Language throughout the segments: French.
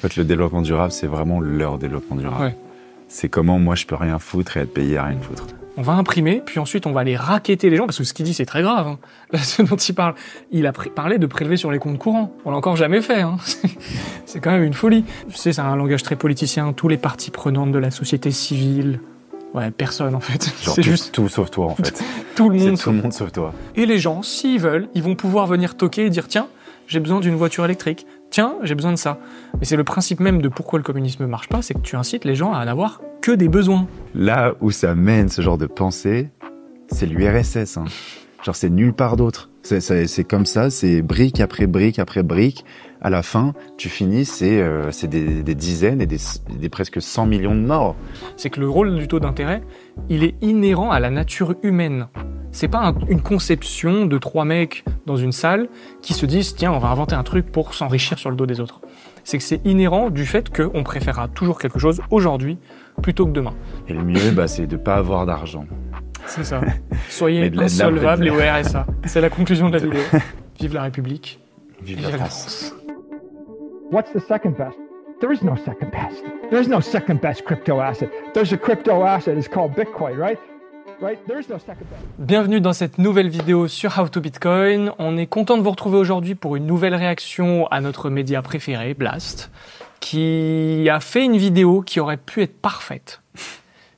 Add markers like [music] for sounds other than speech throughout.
En fait, le développement durable, c'est vraiment leur développement durable. C'est comment moi je peux rien foutre et être payé à rien foutre. On va imprimer, puis ensuite on va aller raqueter les gens, parce que ce qu'il dit c'est très grave. Hein. [laughs] ce dont il parle, il a parlé de prélever sur les comptes courants. On l'a encore jamais fait. Hein. [laughs] c'est quand même une folie. Tu sais, c'est un langage très politicien. Tous les parties prenantes de la société civile, Ouais, personne en fait. [laughs] C'est juste tout sauf toi en fait. tout le monde. Tout le monde sauf toi. Et les gens, s'ils veulent, ils vont pouvoir venir toquer et dire tiens, j'ai besoin d'une voiture électrique. Tiens, j'ai besoin de ça. Mais c'est le principe même de pourquoi le communisme ne marche pas, c'est que tu incites les gens à n'avoir que des besoins. Là où ça mène ce genre de pensée, c'est l'URSS. Hein. Genre, c'est nulle part d'autre. C'est comme ça, c'est brique après brique après brique. À la fin, tu finis, c'est euh, des, des, dizaines et des, des, presque 100 millions de morts. C'est que le rôle du taux d'intérêt, il est inhérent à la nature humaine. C'est pas une conception de trois mecs dans une salle qui se disent tiens, on va inventer un truc pour s'enrichir sur le dos des autres. C'est que c'est inhérent du fait qu'on préférera toujours quelque chose aujourd'hui plutôt que demain. Et le mieux, bah, c'est de ne pas avoir d'argent. C'est ça. [laughs] Soyez insolvables et au RSA. C'est la conclusion de la [laughs] vidéo. Vive la République. Vive, la, France. Bienvenue dans cette nouvelle vidéo sur How to Bitcoin. On est content de vous retrouver aujourd'hui pour une nouvelle réaction à notre média préféré, Blast, qui a fait une vidéo qui aurait pu être parfaite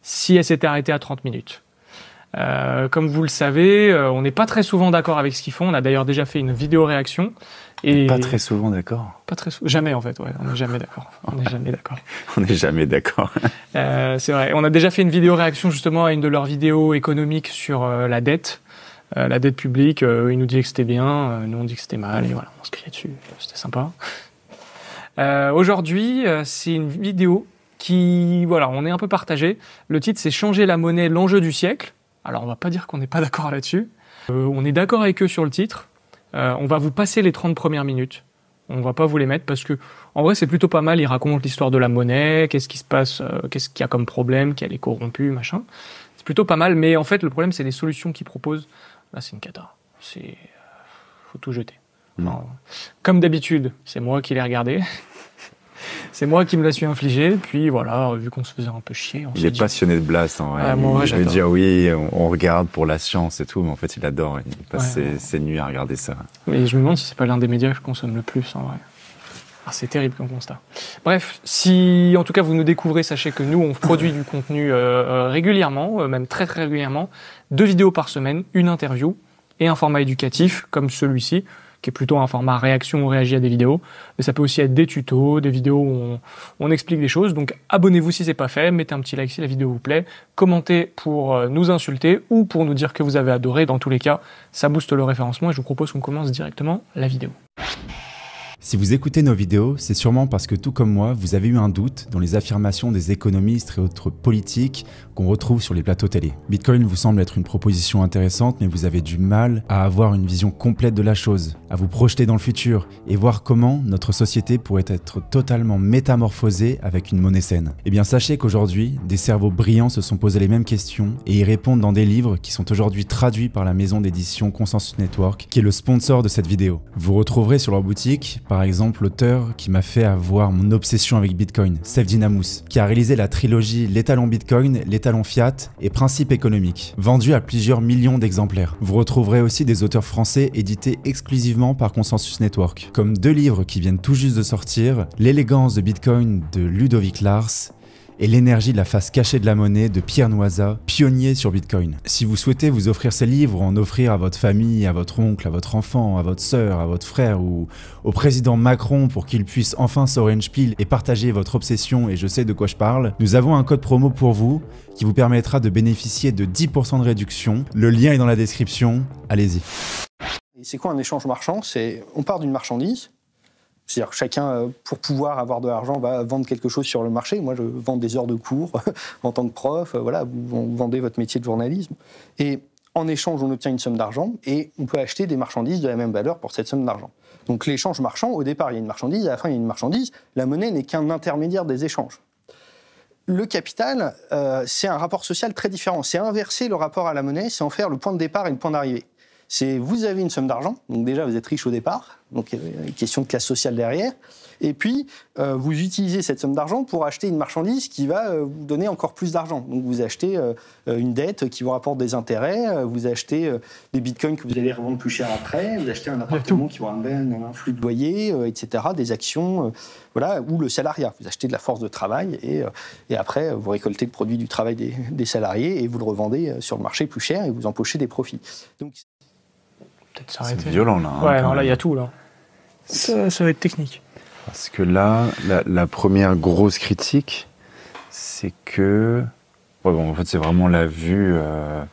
si elle s'était arrêtée à 30 minutes. Euh, comme vous le savez, euh, on n'est pas très souvent d'accord avec ce qu'ils font. On a d'ailleurs déjà fait une vidéo réaction. Et pas très souvent d'accord. Pas très souvent. jamais en fait. Ouais, on n'est jamais d'accord. [laughs] On n'est jamais d'accord. on n'est jamais d'accord. [laughs] euh, c'est vrai. On a déjà fait une vidéo réaction justement à une de leurs vidéos économiques sur euh, la dette, la dette publique. ils nous disaient que c'était bien, nous on dit que c'était mal, et voilà, on se criait dessus. C'était sympa. Aujourd'hui, c'est une vidéo qui, voilà, on est un peu partagé. Le titre, c'est Changer la monnaie, l'enjeu du siècle. Alors on va pas dire qu'on n'est pas d'accord là-dessus. Euh, on est d'accord avec eux sur le titre. Euh, on va vous passer les 30 premières minutes. On va pas vous les mettre parce que en vrai c'est plutôt pas mal. Ils racontent l'histoire de la monnaie, qu'est-ce qui se passe, euh, qu'est-ce qu'il y a comme problème, qu'elle est corrompue, machin. C'est plutôt pas mal, mais en fait le problème c'est les solutions qu'ils proposent. Là c'est une cata. C'est faut tout jeter. comme d'habitude, c'est moi qui l'ai regardé c'est moi qui me la suis infligée. Puis voilà, vu qu'on se faisait un peu chier. On il est passionné de Blast. en hein, vrai. ah, moi, il veut oui, on, regarde pour la science et tout, mais en fait, il adore. Il passe ses, nuits à regarder ça. Mais je me demande si c'est pas l'un des médias que je consomme le plus en vrai. Ah, c'est terrible comme constat. Bref, si en tout cas vous nous découvrez, sachez que nous, on produit du contenu euh, euh, régulièrement, euh, même très très régulièrement, deux vidéos par semaine, une interview et un format éducatif comme celui-ci qui est plutôt un format réaction, ou réagit à des vidéos. Mais ça peut aussi être des tutos, des vidéos où on, explique des choses. Donc abonnez-vous si c'est pas fait, mettez un petit like si la vidéo vous plaît, commentez pour euh, nous insulter ou pour nous dire que vous avez adoré. Dans tous les cas, ça booste le référencement et je vous propose qu'on commence directement la vidéo. Si vous écoutez nos vidéos, c'est sûrement parce que tout comme moi, vous avez eu un doute dans les affirmations des économistes et autres politiques qu'on retrouve sur les plateaux télé. Bitcoin vous semble être une proposition intéressante, mais vous avez du mal à avoir une vision complète de la chose, à vous projeter dans le futur et voir comment notre société pourrait être totalement métamorphosée avec une monnaie saine. Eh bien sachez qu'aujourd'hui, des cerveaux brillants se sont posés les mêmes questions et y répondent dans des livres qui sont aujourd'hui traduits par la maison d'édition Consensus Network, qui est le sponsor de cette vidéo. Vous retrouverez sur leur boutique par exemple l'auteur qui m'a fait avoir mon obsession avec Bitcoin, Seth Dinamous, qui a réalisé la trilogie L'étalon Bitcoin, L'étalon Fiat et Principe économique, vendu à plusieurs millions d'exemplaires. Vous retrouverez aussi des auteurs français édités exclusivement par Consensus Network, comme deux livres qui viennent tout juste de sortir, L'élégance de Bitcoin de Ludovic Lars et l'énergie de la face cachée de la monnaie de Pierre Noisa, pionnier sur Bitcoin. Si vous souhaitez vous offrir ces livres ou en offrir à votre famille, à votre oncle, à votre enfant, à votre sœur, à votre frère ou au président Macron pour qu'il puisse enfin s'orange pile et partager votre obsession et je sais de quoi je parle, nous avons un code promo pour vous qui vous permettra de bénéficier de 10% de réduction. Le lien est dans la description, allez-y. C'est quoi un échange marchand C'est on part d'une marchandise c'est-à-dire chacun, euh, pour pouvoir avoir de l'argent, va vendre quelque chose sur le marché. Moi, je vends des heures de cours [laughs] en tant que prof. Euh, voilà, vous vendez votre métier de journalisme. Et en échange, on obtient une somme d'argent et on peut acheter des marchandises de la même valeur pour cette somme d'argent. Donc l'échange marchand, au départ, il y a une marchandise, à la fin, il y a une marchandise. La monnaie n'est qu'un intermédiaire des échanges. Le capital, euh, c'est un rapport social très différent. C'est inverser le rapport à la monnaie, c'est en faire le point de départ et le point d'arrivée. C'est vous avez une somme d'argent, donc déjà vous êtes riche au départ, donc il y a une question de classe sociale derrière. Et puis, euh, vous utilisez cette somme d'argent pour acheter une marchandise qui va euh, vous donner encore plus d'argent. Donc vous achetez euh, une dette qui vous rapporte des intérêts, vous achetez des bitcoins que vous allez revendre plus cher après, vous achetez un appartement qui vous ramène un flux de loyer, etc., des actions, voilà, ou le salariat. Vous achetez de la force de travail et, après, vous récoltez le produit du travail des, salariés et vous le revendez sur le marché plus cher et vous empochez des profits. Donc, C'est violent là. Hein, ouais, non, là il y a tout là ça, va être technique. Parce que là, la, première grosse critique, c'est que. bon, en fait, c'est vraiment la vue. Euh,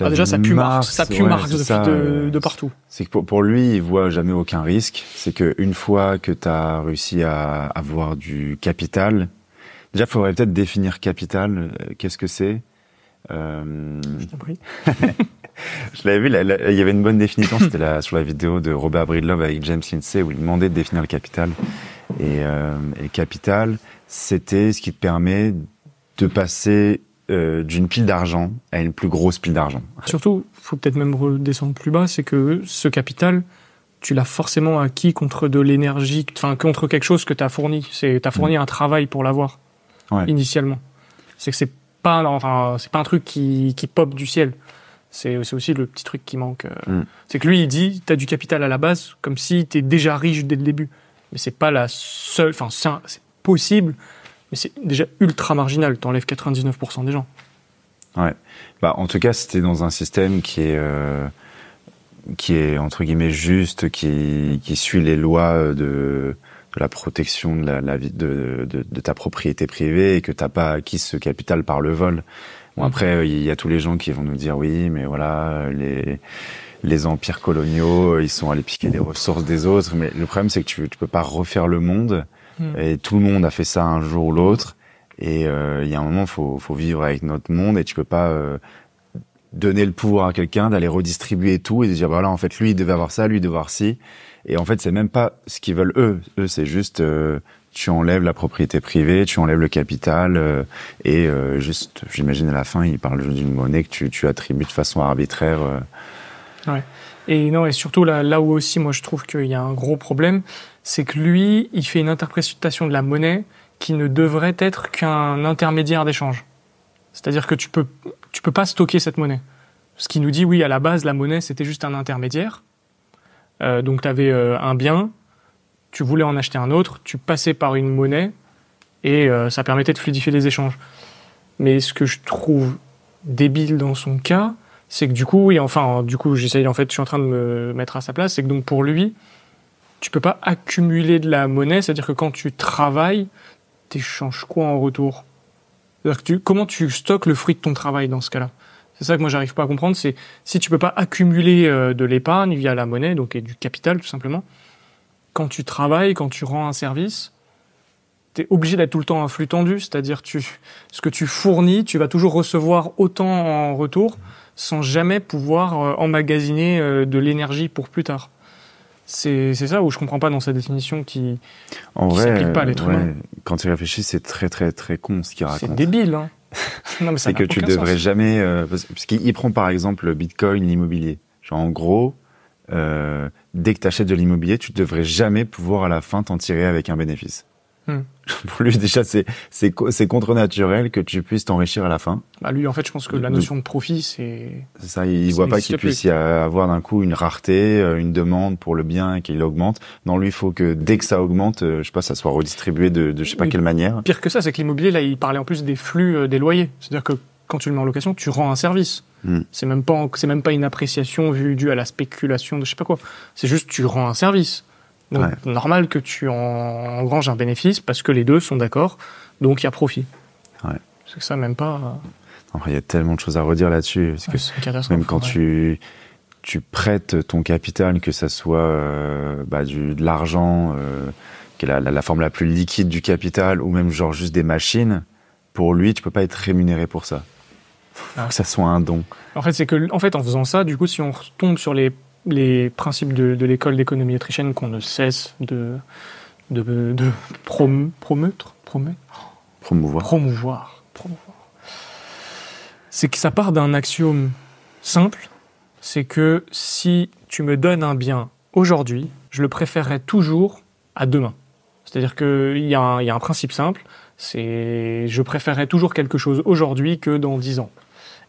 ah, déjà, ça pue Marx, ça pue de, partout. C'est que pour, lui, il voit jamais aucun risque. C'est que une fois que tu as réussi à avoir du capital, déjà, il faudrait peut-être définir capital. Euh, qu'est-ce que c'est euh, je [laughs] je l'avais vu, il y avait une bonne définition, c'était là, sur la vidéo de Robert Bridlove avec James Lindsay, où il demandait de définir le capital. Et, le euh, capital, c'était ce qui te permet de passer euh, d'une pile d'argent à une plus grosse pile d'argent. Surtout, faut peut-être même redescendre plus bas, c'est que ce capital, tu l'as forcément acquis contre de l'énergie, enfin contre quelque chose que tu as fourni. Tu as fourni mm. un travail pour l'avoir, initialement. C'est que c'est enfin, c'est pas un truc qui, pop du ciel. C'est aussi le petit truc qui manque. Euh. Mm. C'est que lui, il dit, tu as du capital à la base, comme si tu es déjà riche dès le début. Mais c'est pas la seule. Enfin, c'est possible, mais c'est déjà ultra marginal. T'enlèves 99% des gens. Ouais. Bah, en tout cas, c'était dans un système qui est. Euh, qui est entre guillemets juste, qui, qui suit les lois de, la protection de la, la vie de, de, ta propriété privée et que t'as pas acquis ce capital par le vol. Bon mm. après il y a tous les gens qui vont nous dire oui mais voilà les les empires coloniaux ils sont allés piquer les ressources des autres mais le problème c'est que tu tu peux pas refaire le monde mm. et tout le monde a fait ça un jour ou l'autre et euh, il y a un moment faut faut vivre avec notre monde et tu peux pas euh, donner le pouvoir à quelqu'un d'aller redistribuer tout et de dire bah voilà en fait lui il devait avoir ça lui il devait avoir ci et en fait, c'est même pas ce qu'ils veulent eux. Eux, c'est juste euh, tu enlèves la propriété privée, tu enlèves le capital, euh, et euh, juste, j'imagine à la fin, ils parlent d'une monnaie que tu, tu, attribues de façon arbitraire. Ouais. Et non, et surtout là, là où aussi, moi, je trouve qu'il y a un gros problème, c'est que lui, il fait une interprétation de la monnaie qui ne devrait être qu'un intermédiaire d'échange. C'est-à-dire que tu peux, tu peux pas stocker cette monnaie. Ce qui nous dit, oui, à la base, la monnaie, c'était juste un intermédiaire. Euh, donc tu avais euh, un bien, tu voulais en acheter un autre, tu passais par une monnaie et euh, ça permettait de fluidifier les échanges. Mais ce que je trouve débile dans son cas, c'est que du coup, et enfin, du coup, j'essaye, en fait, je suis en train de me mettre à sa place, c'est que donc pour lui, tu peux pas accumuler de la monnaie, c'est-à-dire que quand tu travailles, t'échanges quoi en retour que tu, Comment tu stockes le fruit de ton travail dans ce cas-là c'est ça que moi j'arrive pas à comprendre, c'est si tu peux pas accumuler euh, de l'épargne via la monnaie, donc et du capital tout simplement, quand tu travailles, quand tu rends un service, tu es obligé d'être tout le temps à flux tendu, c'est-à-dire tu ce que tu fournis, tu vas toujours recevoir autant en retour sans jamais pouvoir euh, emmagasiner euh, de l'énergie pour plus tard. C'est ça où je comprends pas dans sa définition qui ne s'applique pas à l'être Quand tu réfléchis, c'est très très très con ce qu'il raconte. C'est débile. Hein. [laughs] c'est que tu devrais jamais. Euh, parce, qu'il prend par exemple le bitcoin, l'immobilier. Genre en gros, euh, dès que tu achètes de l'immobilier, tu devrais jamais pouvoir à la fin t'en tirer avec un bénéfice. Hmm. [laughs] Pour lui, déjà, c'est, contre-naturel que tu puisses t'enrichir à la fin. Bah lui, en fait, je pense que euh, la notion de profit, c'est... C'est ça, il voit pas qu'il puisse y avoir d'un coup une rareté, euh, une demande pour le bien qu'il augmente. Non, lui, il faut que dès que ça augmente, euh, je sais pas, ça soit redistribué de, de je sais pas quelle manière. Pire que ça, c'est que l'immobilier, là, il parlait en plus des flux des loyers. C'est-à-dire que quand tu le mets en location, tu rends un service. Hmm. C'est même pas, même pas une appréciation due à la spéculation de je sais pas quoi. C'est juste, tu rends un service. Donc, normal que tu en engranges un bénéfice parce que les deux sont d'accord. Donc, il y a profit. C'est que ça, même pas. Euh, il y a tellement de choses à redire là-dessus. même quand tu, prêtes ton capital, que ça soit euh, bah, du, de l'argent, euh, qui est la, forme la plus liquide du capital, ou même genre juste des machines, pour lui, tu peux pas être rémunéré pour ça. Ah. que ça soit un don. En fait, c'est que en fait, en faisant ça, du coup, si on retombe sur les les principes de, l'école d'économie autrichienne qu'on ne cesse de, de, de promouvoir. promouvoir, promouvoir. C'est que ça part d'un axiome simple, c'est que si tu me donnes un bien aujourd'hui, je le préférerais toujours à demain. C'est-à-dire qu'il y, a un principe simple, c'est je préférerais toujours quelque chose aujourd'hui que dans 10 ans.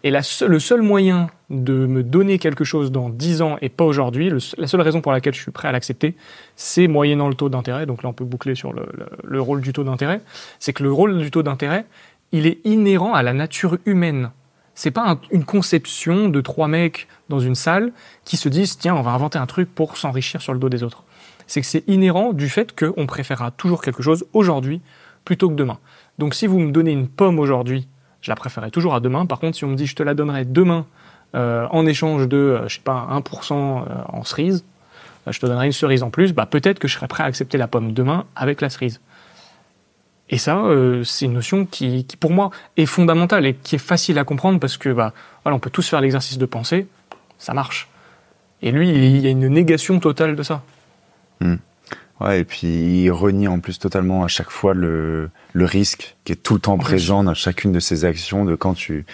Et le seul moyen de me donner quelque chose dans 10 ans et pas aujourd'hui, la seule raison pour laquelle je suis prêt à l'accepter, c'est moyennant le taux d'intérêt, donc là on peut boucler sur le, rôle du taux d'intérêt, c'est que le rôle du taux d'intérêt, il est inhérent à la nature humaine. C'est pas une conception de trois mecs dans une salle qui se disent tiens on va inventer un truc pour s'enrichir sur le dos des autres. C'est que c'est inhérent du fait qu'on préférera toujours quelque chose aujourd'hui plutôt que demain. Donc si vous me donnez une pomme aujourd'hui, je la préférerais toujours à demain. Par contre si on me dit je te la donnerai demain euh, en échange de, euh, je sais pas, 1% euh, en cerise, je te donnerai une cerise en plus, bah, peut-être que je serai prêt à accepter la pomme demain avec la cerise. Et ça, c'est une notion qui, pour moi, est fondamentale et qui est facile à comprendre parce que, bah, voilà, on peut tous faire l'exercice de penser, ça marche. Et lui, il y a une négation totale de ça. Hmm. Ouais, et puis il renie en plus totalement à chaque fois le, risque qui est tout le temps en présent dans chacune de ses actions, de quand tu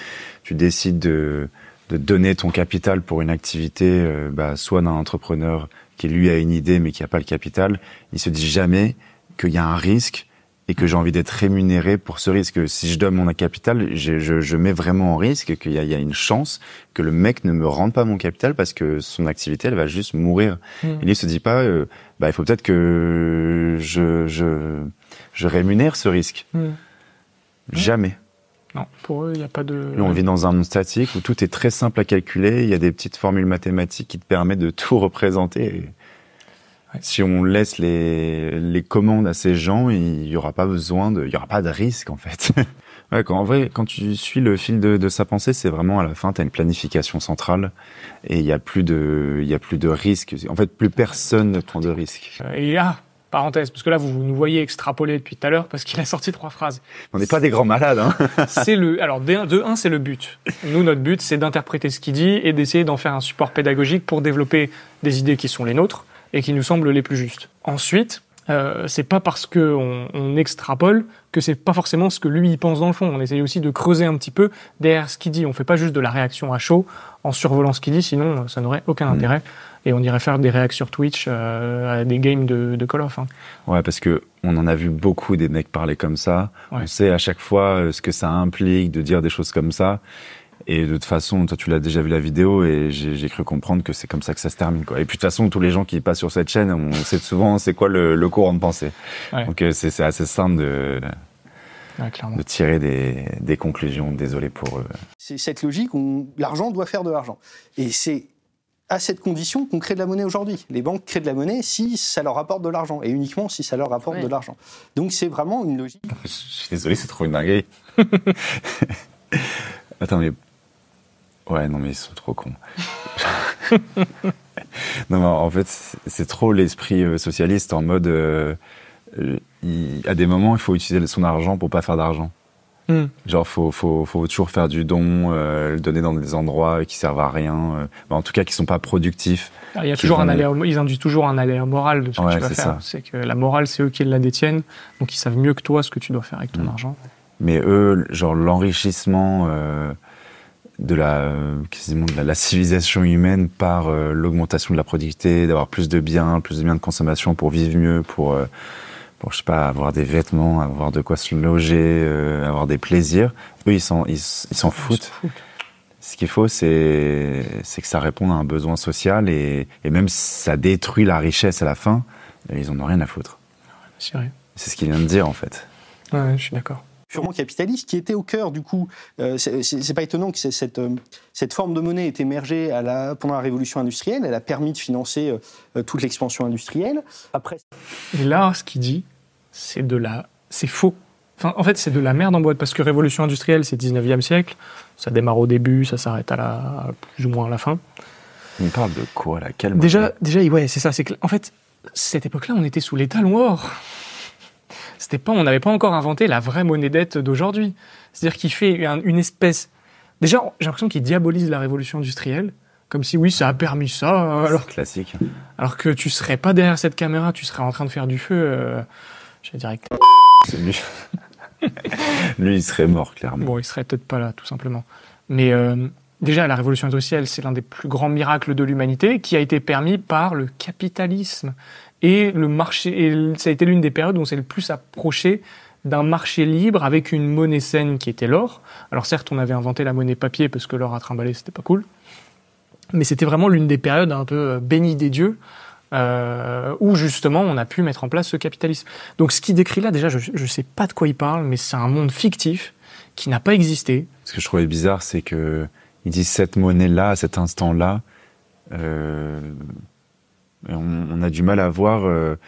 décides de, de donner ton capital pour une activité, euh, bah, soit d'un entrepreneur qui lui a une idée mais qui n'a pas le capital, il se dit jamais qu'il y a un risque et que j'ai envie d'être rémunéré pour ce risque. Si je donne mon capital, je, mets vraiment en risque qu'il y, y, a une chance que le mec ne me rende pas mon capital parce que son activité, elle va juste mourir. Hmm. il ne il se dit pas, euh, bah, il faut peut-être que je, je, rémunère ce risque. Hmm. Jamais. Non, pour eux, il n'y a pas de. on vit dans un monde statique où tout est très simple à calculer. Il y a des petites formules mathématiques qui te permettent de tout [laughs] représenter. Si on laisse les, commandes à ces gens, il n'y aura pas besoin de, il n'y aura pas de risque en fait. [laughs] quand, en vrai, quand tu suis le fil de, sa pensée, c'est vraiment à la fin, tu as une planification centrale et il n'y a plus de, il de risque. En fait, plus personne ne prend de risque. Et ah, parenthèse, parce que là, vous nous voyez extrapoler depuis tout à l'heure, parce qu'il a sorti trois phrases. On n'est pas des grands malades. Hein. [laughs] c'est le, alors, de un, c'est le but. Nous, notre but, c'est d'interpréter ce qu'il dit et d'essayer d'en faire un support pédagogique pour développer des idées qui sont les nôtres et qui nous semblent les plus justes. Ensuite, euh, c'est pas parce qu'on on extrapole que c'est pas forcément ce que lui il pense dans le fond. On essaye aussi de creuser un petit peu derrière ce qu'il dit. On fait pas juste de la réaction à chaud en survolant ce qu'il dit, sinon ça n'aurait aucun mm. intérêt et on irait faire des réactions sur Twitch euh, à des games de, de Call of. Hein. Ouais, parce que on en a vu beaucoup des mecs parler comme ça. On sait à chaque fois euh, ce que ça implique de dire des choses comme ça. Et de toute façon, toi, tu l'as déjà vu la vidéo et j'ai cru comprendre que c'est comme ça que ça se termine. Quoi. Et puis de toute façon, tous les gens qui passent sur cette chaîne, on sait souvent c'est quoi le, le, courant de pensée. Donc euh, c'est assez simple de, de tirer des, des, conclusions. Désolé pour eux. C'est cette logique où l'argent doit faire de l'argent. Et c'est à cette condition qu'on crée de la monnaie aujourd'hui. Les banques créent de la monnaie si ça leur apporte de l'argent, et uniquement si ça leur apporte de l'argent. Donc c'est vraiment une logique. [laughs] Je suis désolé, c'est trop une dinguerie. [laughs] Attends, mais. Ouais, non, mais ils sont trop cons. [laughs] non, mais en fait, c'est trop l'esprit euh, socialiste en mode. Euh, euh, à des moments, il faut utiliser son argent pour pas faire d'argent. Hmm. Genre, faut, faut, toujours faire du don, euh, le donner dans des endroits qui servent à rien, euh, en tout cas qui sont pas productifs. Ah, il y toujours un ils induisent toujours un aléa moral de ce que tu vas faire. C'est que la morale, c'est eux qui la détiennent, donc ils savent mieux que toi ce que tu dois faire avec ton hmm. argent. Mais eux, genre l'enrichissement euh, de la quasiment la civilisation humaine par l'augmentation de la productivité, d'avoir plus de biens, plus de biens de consommation pour vivre mieux, pour pour je sais pas avoir des vêtements, avoir de quoi se loger, euh, avoir des plaisirs. Eux ils s'en ils, s'en foutent. Ce qu'il faut c'est c'est que ça réponde à un besoin social et, même si ça détruit la richesse à la fin, euh, ils en ont rien à foutre. C'est ce qu'il vient de dire en fait. je suis d'accord purement capitaliste qui était au cœur du coup. Euh, c'est pas étonnant que cette, cette forme de monnaie ait émergé à la, pendant la révolution industrielle. Elle a permis de financer toute l'expansion industrielle. Après. Et là, ce qu'il dit, c'est de la, c'est faux. en fait, c'est de la merde en boîte parce que révolution industrielle, c'est 19e siècle. Ça démarre au début, ça s'arrête à la, plus ou moins à la fin. On parle de quoi là Quel Déjà, déjà, ouais, c'est ça. C'est en fait, cette époque-là, on était sous l'état noir C'était pas, on n'avait pas encore inventé la vraie monnaie dette d'aujourd'hui. C'est-à-dire qu'il fait une espèce. Déjà, j'ai l'impression qu'il diabolise la révolution industrielle, comme si oui, ça a permis ça. Alors classique. Alors que tu serais pas derrière cette caméra, tu serais en train de faire du feu. Euh, je direct. C'est lui. [laughs] Lui, il serait mort, clairement. Bon, il serait peut-être pas là, tout simplement. Mais euh, déjà, la révolution industrielle, c'est l'un des plus grands miracles de l'humanité qui a été permis par le capitalisme. Et le marché, et ça a été l'une des périodes où on s'est le plus approché d'un marché libre avec une monnaie saine qui était l'or. Alors certes, on avait inventé la monnaie papier parce que l'or à trimballer, c'était pas cool. Mais c'était vraiment l'une des périodes un peu euh, bénie des dieux euh, où justement on a pu mettre en place ce capitalisme. Donc ce qu'il décrit là, déjà, je ne sais pas de quoi il parle, mais c'est un monde fictif qui n'a pas existé. Ce que je trouvais bizarre, c'est que il dit cette monnaie-là, à cet instant-là, euh, on, a du mal à voir euh,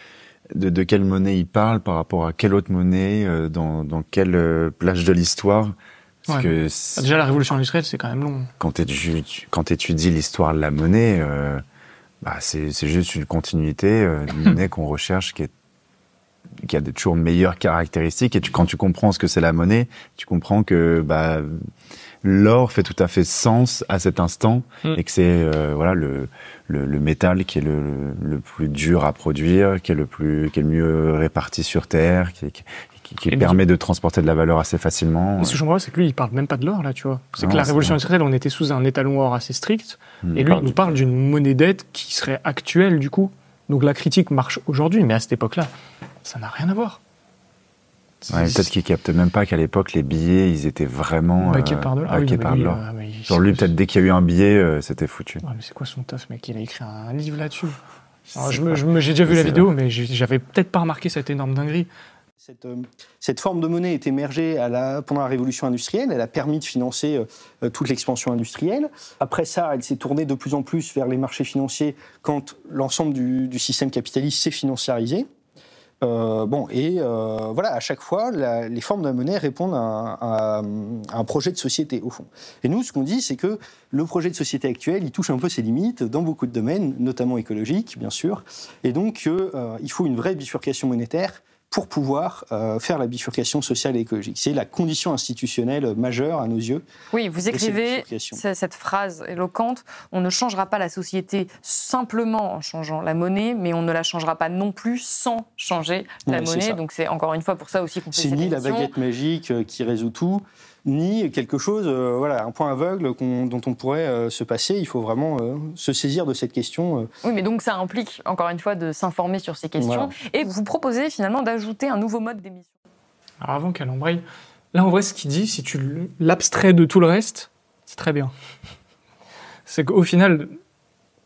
de, quelle monnaie il parle par rapport à quelle autre monnaie, dans, quelle plage de l'histoire. que Déjà, la révolution industrielle, c'est quand même long. Quand tu étudies l'histoire de la monnaie, bah, c'est, juste une continuité euh, une [laughs] monnaie qu'on recherche qui, est, qui a des, toujours meilleures caractéristiques. Et tu, quand tu comprends ce que c'est la monnaie, tu comprends que bah, l'or fait tout à fait sens à cet instant mm. et que c'est euh, voilà le, le, métal qui est le, le, plus dur à produire, qui est le plus qui est le mieux réparti sur terre, qui, qui, qui, permet de transporter de la valeur assez facilement. ce que je comprends c'est que lui, il parle même pas de l'or, là, tu vois. C'est que la révolution industrielle, on était sous un étalon or assez strict, hmm. et lui, il nous parle d'une monnaie dette qui serait actuelle, du coup. Donc la critique marche aujourd'hui, mais à cette époque-là, ça n'a rien à voir. peut-être qu'il capte même pas qu'à l'époque les billets ils étaient vraiment Baqués par de euh, l'or. lui, euh, peut-être dès qu'il y a eu un billet euh, c'était foutu. mais c'est quoi son taf mec Il a écrit un livre là-dessus. j'ai déjà vu la vidéo mais j'avais peut-être pas remarqué cette énorme dinguerie. Euh, cette, forme de monnaie est émergée pendant la révolution industrielle, elle a permis de financer euh, euh, toute l'expansion industrielle. Après ça, elle s'est tournée de plus en plus vers les marchés financiers quand l'ensemble du, système capitaliste s'est financiarisé. bon, et voilà, à chaque fois, les formes de la monnaie répondent à, à, un projet de société, au fond. Et nous, ce qu'on dit, c'est que le projet de société actuel, il touche un peu ses limites dans beaucoup de domaines, notamment écologiques, bien sûr. Et donc, il faut une vraie bifurcation monétaire pour pouvoir euh, faire la bifurcation sociale et écologique. C'est la condition institutionnelle majeure à nos yeux. Oui, vous écrivez cette, phrase éloquente, on ne changera pas la société simplement en changeant la monnaie, mais on ne la changera pas non plus sans changer la monnaie. Donc c'est encore une fois pour ça aussi qu'on fait C'est ni la baguette magique euh, qui résout tout, ni quelque chose, euh, voilà, un point aveugle dont on pourrait euh, se passer. Il faut vraiment euh, se saisir de cette question. Oui, mais donc ça implique, encore une fois, de s'informer sur ces questions. Et vous proposez finalement d'ajouter un nouveau mode d'émission. Alors avant qu'elle embraye, là en vrai, ce qu'il dit, si tu l'abstrais de tout le reste, c'est très bien. [laughs] c'est qu'au final,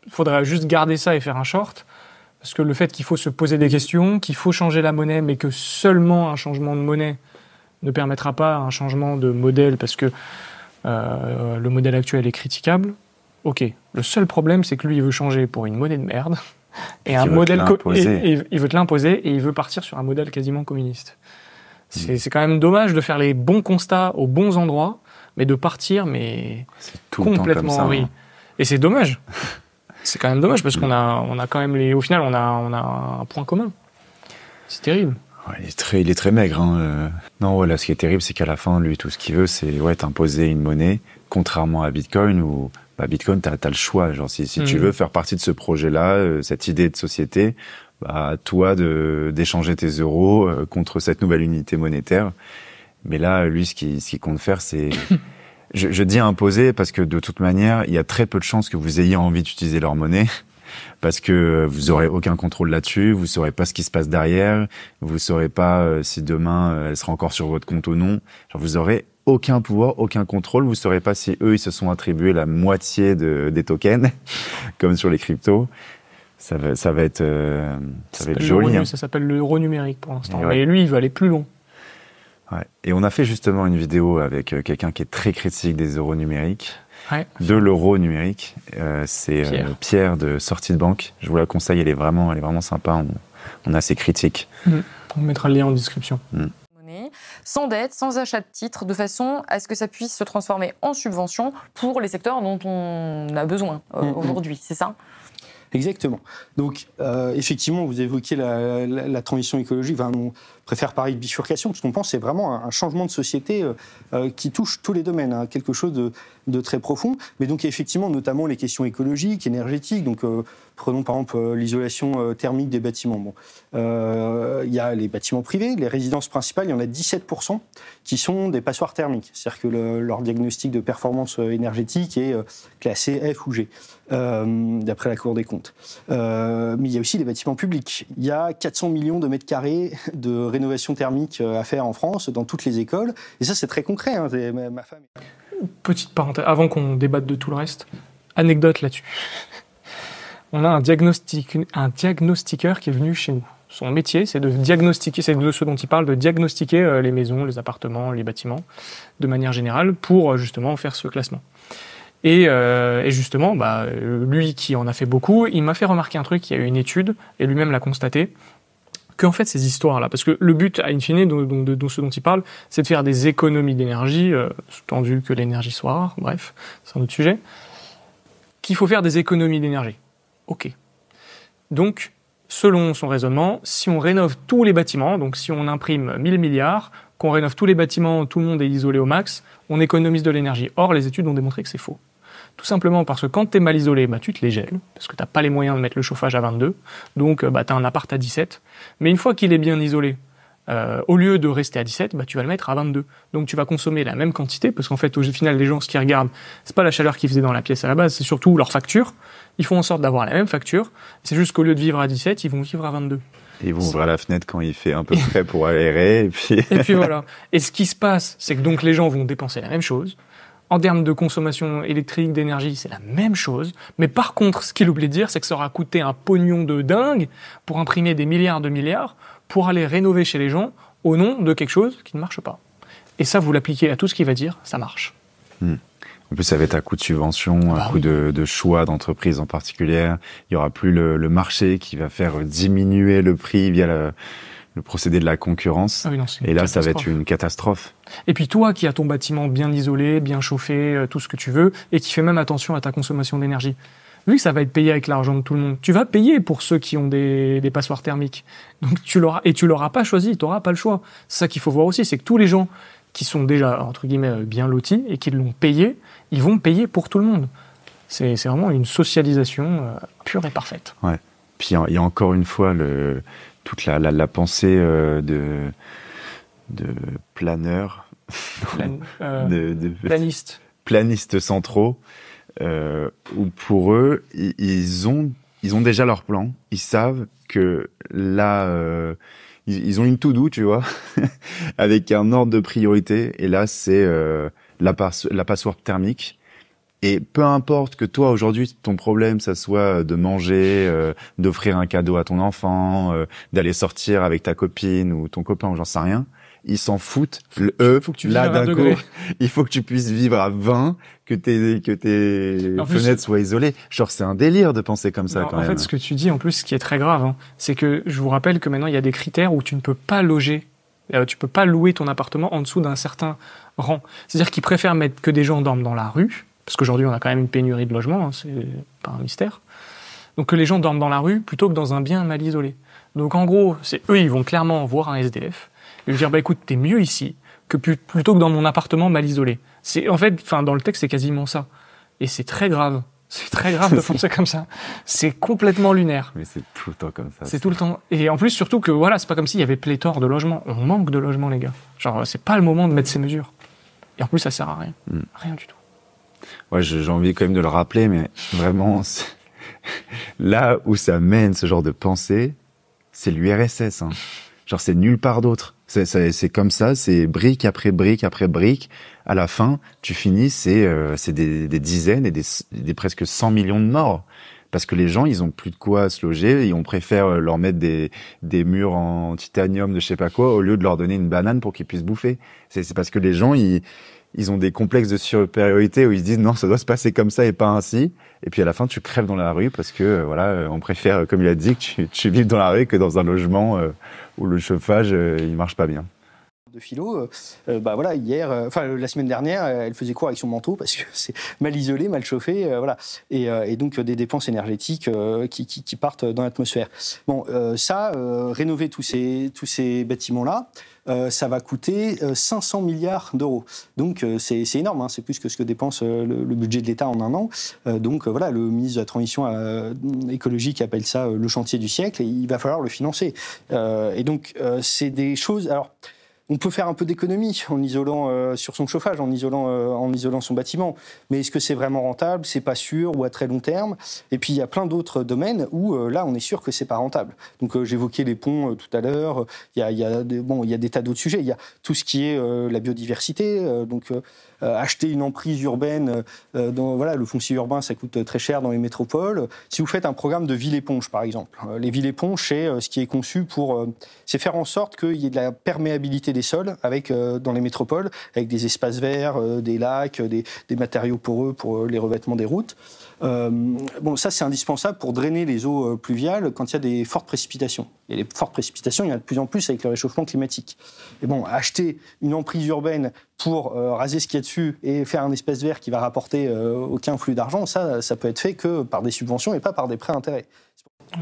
il faudrait juste garder ça et faire un short. Parce que le fait qu'il faut se poser des questions, qu'il faut changer la monnaie, mais que seulement un changement de monnaie ne permettra pas un changement de modèle parce que euh, le modèle actuel est critiquable, ok. Le seul problème, c'est que lui, il veut changer pour une monnaie de merde. Et, un modèle veut il veut te l'imposer et il veut partir sur un modèle quasiment communiste. Hmm. C'est quand même dommage de faire les bons constats aux bons endroits, mais de partir mais tout complètement oui. Hein. Et c'est dommage. [laughs] c'est quand même dommage parce hmm. qu'on a on a quand même les au final on a on a un point commun. C'est terrible il, est très, il est très maigre. Hein, euh. Non, voilà, ce qui est terrible, c'est qu'à la fin, lui, tout ce qu'il veut, c'est ouais, t'imposer une monnaie, contrairement à Bitcoin où bah, Bitcoin, tu as, le choix. Genre, si, si tu mmh. veux faire partie de ce projet-là, euh, cette idée de société, bah, toi d'échanger tes euros euh, contre cette nouvelle unité monétaire. Mais là, lui, ce qu'il ce compte faire, c'est... [laughs] je, je dis imposer parce que de toute manière, il y a très peu de chances que vous ayez envie d'utiliser leur monnaie parce que vous aurez aucun contrôle là-dessus, vous saurez pas ce qui se passe derrière, vous saurez pas euh, si demain euh, elle sera encore sur votre compte ou non. vous aurez aucun pouvoir, aucun contrôle. Vous saurez pas si eux ils se sont attribués la moitié des tokens, [laughs] comme sur les cryptos. Ça va, ça va être, euh, ça, va être joli. Hein. Ça s'appelle l'euro numérique pour l'instant. Mais lui, il va aller plus long. Et on a fait justement une vidéo avec quelqu'un qui est très critique des euros numériques de l'euro numérique. Euh, c'est euh, Pierre. de Sortie de Banque. Je vous la conseille, elle est vraiment, elle est vraiment sympa. On, a ses critiques. Mm. On mettra le lien en description. Mm. Sans dette, sans achat de titres, de façon à ce que ça puisse se transformer en subvention pour les secteurs dont on a besoin euh, mm, aujourd'hui, c'est ça Exactement. Donc, effectivement, vous évoquez la, transition écologique. Enfin, préfère parler de bifurcation, parce qu'on pense que c'est vraiment un, changement de société euh, euh, qui touche tous les domaines, hein, quelque chose de, très profond. Mais donc effectivement, notamment les questions écologiques, énergétiques. Donc euh, prenons par exemple l'isolation thermique des bâtiments. Bon, il y a les bâtiments privés, les résidences principales, il y en a 17% qui sont des passoires thermiques. C'est-à-dire que leur diagnostic de performance énergétique est classé F ou G, d'après la Cour des comptes. mais il y a aussi les bâtiments publics. Il y a 400 millions de mètres carrés de rénovation thermique euh, à faire en France, dans toutes les écoles. Et ça, c'est très concret. Hein. Petite parenthèse, avant qu'on débatte de tout le reste, anecdote là-dessus. [laughs] On a un, diagnostiqueur qui est venu chez nous. Son métier, c'est de diagnostiquer, c'est de ce dont il parle, de diagnostiquer euh, les maisons, les appartements, les bâtiments, de manière générale, pour euh, justement faire ce classement. Et, justement, bah, lui qui en a fait beaucoup, il m'a fait remarquer un truc, il y a eu une étude, et lui-même l'a constaté, qu'en fait ces histoires-là. Parce que le but, à in fine, donc, de, ce dont il parle, c'est de faire des économies d'énergie, sous-tendu euh, que l'énergie soit rare, bref, c'est un autre sujet, qu'il faut faire des économies d'énergie. OK. Donc, selon son raisonnement, si on rénove tous les bâtiments, donc si on imprime 1000 milliards, qu'on rénove tous les bâtiments, tout le monde est isolé au max, on économise de l'énergie. Or, les études ont démontré que c'est faux. Tout simplement parce que quand tu es mal isolé, bah, tu te les gèles, parce que tu n'as pas les moyens de mettre le chauffage à 22, donc euh, bah, tu as un appart à 17. Mais une fois qu'il est bien isolé, euh, au lieu de rester à 17, bah, tu vas le mettre à 22. Donc tu vas consommer la même quantité, parce qu'en fait, au final, les gens, ce qu'ils regardent, c'est pas la chaleur qu'ils faisaient dans la pièce à la base, c'est surtout leur facture. Ils font en sorte d'avoir la même facture, c'est juste qu'au lieu de vivre à 17, ils vont vivre à 22. ils vont ouvrir la fenêtre quand il fait un peu frais [laughs] pour aérer, et puis... et puis [laughs] voilà. Et ce qui se passe, c'est que donc les gens vont dépenser la même chose, en termes de consommation électrique, d'énergie, c'est la même chose. Mais par contre, ce qu'il oublie de dire, c'est que ça aura coûté un pognon de dingue pour imprimer des milliards de milliards pour aller rénover chez les gens au nom de quelque chose qui ne marche pas. Et ça, vous l'appliquez à tout ce qu'il va dire, ça marche. Hmm. En plus, ça va être à coup de subvention, à bah coût de, choix d'entreprise en particulier. Il y aura plus le, marché qui va faire diminuer le prix via le, le procédé de la concurrence. Ah et là, ça va être une catastrophe. Et puis toi qui as ton bâtiment bien isolé, bien chauffé, euh, tout ce que tu veux, et qui fais même attention à ta consommation d'énergie, vu que ça va être payé avec l'argent de tout le monde, tu vas payer pour ceux qui ont des, passoires thermiques. Donc tu l'auras et tu l'auras pas choisi, tu n'auras pas le choix. C'est ça qu'il faut voir aussi, c'est que tous les gens qui sont déjà entre guillemets euh, bien lotis et qui l'ont payé, ils vont payer pour tout le monde. C'est vraiment une socialisation euh, pure et parfaite. Ouais. Puis il y a encore une fois le, toute la, la, la pensée euh, de, de planeur, [laughs] euh, de, de, planiste. planistes centraux, euh, où pour eux, ils, ont ils ont déjà leur plan, ils savent que là, ils, ont une to-do, tu vois, [laughs] avec un ordre de priorité. Et là, c'est la, passe la passoire thermique, et peu importe que toi aujourd'hui ton problème ça soit euh, de manger, euh, d'offrir un cadeau à ton enfant, euh, d'aller sortir avec ta copine ou ton copain ou j'en sais rien, ils s'en foutent. eux, là d'un coup, [laughs] il faut que tu puisses vivre à 20, que tes que tes fenêtres soient isolées. Genre c'est un délire de penser comme ça quand même. En fait, ce que tu dis en plus, ce qui est très grave, hein, c'est que je vous rappelle que maintenant il y a des critères où tu ne peux pas loger tu ne peux pas louer ton appartement en dessous d'un certain rang. C'est-à-dire qu'ils préfèrent mettre que des gens dorment dans la rue parce qu'aujourd'hui, on a quand même une pénurie de logements, hein, c'est pas un mystère. Donc que les gens dorment dans la rue plutôt que dans un bien mal isolé. Donc en gros, c'est eux, ils vont clairement voir un SDF et lui dire bah écoute, t'es mieux ici que plutôt que dans mon appartement mal isolé. C'est en fait, enfin dans le texte, c'est quasiment ça. Et c'est très grave. C'est très grave de [laughs] ça comme ça. C'est complètement lunaire. Mais c'est tout le temps comme ça. C'est tout le temps. Et en plus, surtout que voilà, c'est pas comme s'il y avait pléthore de logements. On manque de logements, les gars. Genre, c'est pas le moment de mettre ces mesures. Et en plus, ça sert à rien. Hmm. Rien du tout ouais, j'ai envie quand même de le rappeler, mais vraiment, [laughs] là où ça mène ce genre de pensée, c'est l'URSS. Hein. Genre, c'est nulle part d'autre. C'est comme ça, c'est brique après brique après brique. À la fin, tu finis, c'est euh, des, dizaines et des, presque 100 millions de morts. Parce que les gens, ils ont plus de quoi se loger et on préfère euh, leur mettre des, des murs en titanium de je sais pas quoi au lieu de leur donner une banane pour qu'ils puissent bouffer. C'est parce que les gens, ils, ils ont des complexes de supériorité où ils se disent non, ça doit se passer comme ça et pas ainsi. Et puis à la fin, tu crèves dans la rue parce que euh, voilà, euh, on préfère, euh, comme il a dit, que tu, tu vives dans la rue que dans un logement où le chauffage il marche pas bien de philo, euh, euh, bah voilà, hier, euh, enfin la semaine dernière, elle faisait quoi avec son manteau parce que c'est mal isolé, mal chauffé, voilà, et, donc des dépenses énergétiques qui, partent dans l'atmosphère. Bon, ça, rénover tous ces tous ces bâtiments là. ça va coûter 500 milliards d'euros. Donc c'est énorme, hein. c'est plus que ce que dépense le, budget de l'État en un an. donc voilà, le ministre de la Transition écologique appelle ça le chantier du siècle et il va falloir le financer. et donc c'est des choses... Alors, on peut faire un peu d'économie en isolant euh, sur son chauffage, en isolant, euh, en isolant son bâtiment. Mais est-ce que c'est vraiment rentable C'est pas sûr ou à très long terme. Et puis il y a plein d'autres domaines où euh, là on est sûr que c'est pas rentable. Donc j'évoquais les ponts tout à l'heure. Il y a, des, bon, il y a des tas d'autres sujets. Il y a tout ce qui est la biodiversité. donc euh, acheter une emprise urbaine, euh, euh, voilà, le foncier urbain, ça coûte très cher dans les métropoles. Si vous faites un programme de ville-éponge, par exemple, les villes-éponges, c'est ce qui est conçu pour. c'est faire en sorte qu'il y ait de la perméabilité des sols dans les métropoles, avec des espaces verts, des lacs, des matériaux poreux pour les revêtements des routes. Euh, bon, ça c'est indispensable pour drainer les eaux euh, pluviales quand il y a des fortes précipitations. Et les fortes précipitations, il y en a de plus en plus avec le réchauffement climatique. Et bon, acheter une emprise urbaine pour euh, raser ce qu'il y a dessus et faire un espace vert qui va rapporter aucun flux d'argent, ça, ça peut être fait que par des subventions et pas par des prêts intérêts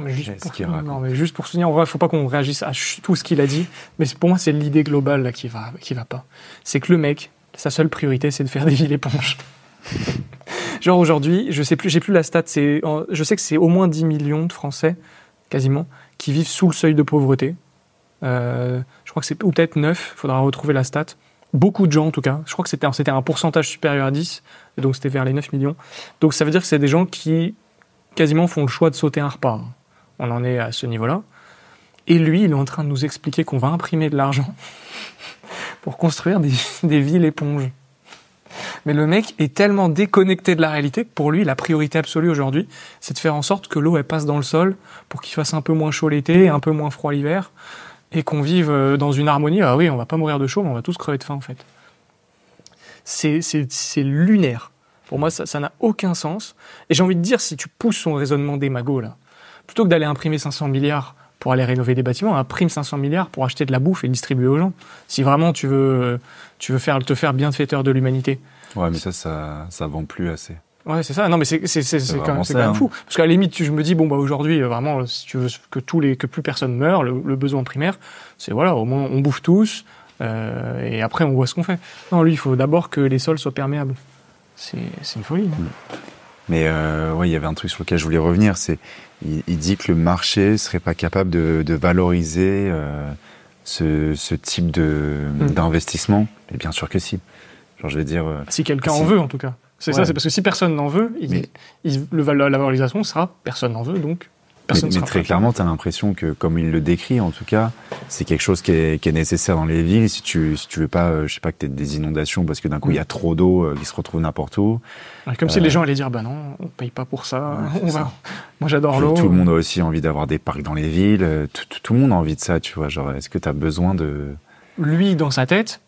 juste, pour, non, mais juste pour souligner, il faut pas qu'on réagisse à tout ce qu'il a dit, mais pour moi, c'est l'idée globale là, qui va, qui va pas. C'est que le mec, sa seule priorité, c'est de faire des villes éponges. Genre aujourd'hui, je sais plus, j'ai plus la stat, je sais que c'est au moins 10 millions de Français, quasiment, qui vivent sous le seuil de pauvreté. Euh, je crois que c'est, ou peut-être 9, faudra retrouver la stat. Beaucoup de gens en tout cas, je crois que c'était, un pourcentage supérieur à 10, donc c'était vers les 9 millions. Donc ça veut dire que c'est des gens qui quasiment font le choix de sauter un repas. On en est à ce niveau-là. Et lui, il est en train de nous expliquer qu'on va imprimer de l'argent [laughs] pour construire des, des villes éponges. Mais le mec est tellement déconnecté de la réalité que pour lui, la priorité absolue aujourd'hui, c'est de faire en sorte que l'eau, passe dans le sol pour qu'il fasse un peu moins chaud l'été, un peu moins froid l'hiver et qu'on vive euh, dans une harmonie. Ah oui, on va pas mourir de chaud, mais on va tous crever de faim, en fait. C'est lunaire. Pour moi, ça n'a aucun sens. Et j'ai envie de dire, si tu pousses son raisonnement démago, plutôt que d'aller imprimer 500 milliards pour aller rénover des bâtiments, un prime 500 milliards pour acheter de la bouffe et distribuer aux gens. Si vraiment tu veux, tu veux faire, te faire bienfaiteur de l'humanité. Ouais, mais ça, ça, ça vend plus assez. Ouais, c'est ça. Non, mais c'est quand, même, quand même hein. fou. Parce qu'à la limite, je me dis, bon, bah, aujourd'hui, euh, vraiment, si tu veux que tous les, que plus personne meure, le, besoin primaire, c'est voilà, au moins, on bouffe tous, euh, et après, on voit ce qu'on fait. Non, lui, il faut d'abord que les sols soient perméables. C'est une folie. Hein. Mm. Mais euh, il y avait un truc sur lequel je voulais revenir. C'est, il, dit que le marché serait pas capable de, valoriser euh, ce, type de hmm. d'investissement. Et bien sûr que si. je vais dire. Euh, si quelqu'un en veut, en tout cas. C'est ça. C'est parce que si personne n'en veut, le, la valorisation sera personne n'en veut, donc mais, très clairement, tu as l'impression que, comme il le décrit, en tout cas, c'est quelque chose qui est, nécessaire dans les villes. Si tu, si tu veux pas, euh, je sais pas, que tu aies des inondations parce que d'un coup, il y a mm. trop d'eau euh, qui se retrouve n'importe où. comme si les euh, gens allaient dire, bah non, on paye pas pour ça. [laughs] [laughs] Moi, j'adore l'eau. Tout le monde a aussi envie d'avoir des parcs dans les villes. Tout, tout, le monde a envie de ça, tu vois. Genre, est-ce que tu as besoin de. Lui, dans sa tête,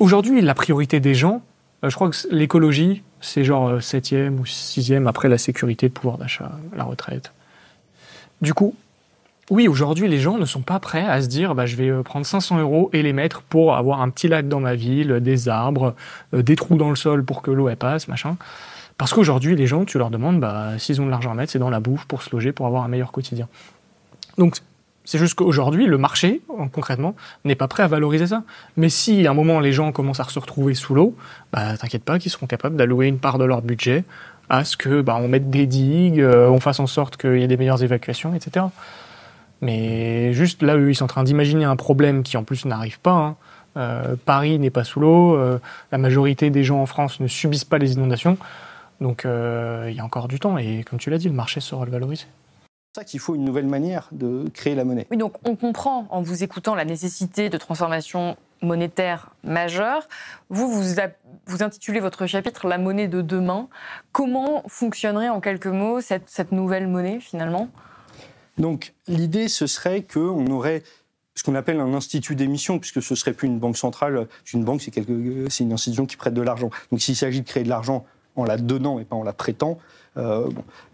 aujourd'hui, la priorité des gens, je crois que l'écologie, c'est genre septième ou sixième après la sécurité, le pouvoir d'achat, la retraite. Du coup, oui, aujourd'hui, les gens ne sont pas prêts à se dire bah, je vais euh, prendre 500 euros et les mettre pour avoir un petit lac dans ma ville, euh, des arbres, euh, des trous dans le sol pour que l'eau passe, machin. Parce qu'aujourd'hui, les gens, tu leur demandes bah, s'ils ont de l'argent à mettre, c'est dans la bouffe pour se loger, pour avoir un meilleur quotidien. Donc, c'est juste qu'aujourd'hui, le marché, concrètement, n'est pas prêt à valoriser ça. Mais si à un moment les gens commencent à se retrouver sous l'eau, bah, t'inquiète pas qu'ils seront capables d'allouer une part de leur budget à ce que bah, on mette des digues, euh, on fasse en sorte qu'il y ait des meilleures évacuations, etc. Mais juste là, eux, ils sont en train d'imaginer un problème qui en plus n'arrive pas. Hein. Euh, Paris n'est pas sous l'eau, euh, la majorité des gens en France ne subissent pas les inondations, donc il y a encore du temps. Et comme tu l'as dit, le marché sera le valoriser. C'est ça qu'il faut une nouvelle manière de créer la monnaie. Oui, donc on comprend en vous écoutant la nécessité de transformation monétaire majeur. Vous, vous, intitulez votre chapitre La monnaie de demain. Comment fonctionnerait en quelques mots cette, nouvelle monnaie finalement Donc l'idée, ce serait qu'on aurait ce qu'on appelle un institut d'émission, puisque ce serait plus une banque centrale. Une banque, c'est une institution qui prête de l'argent. Donc s'il s'agit de créer de l'argent en la donnant et pas en la prêtant, donc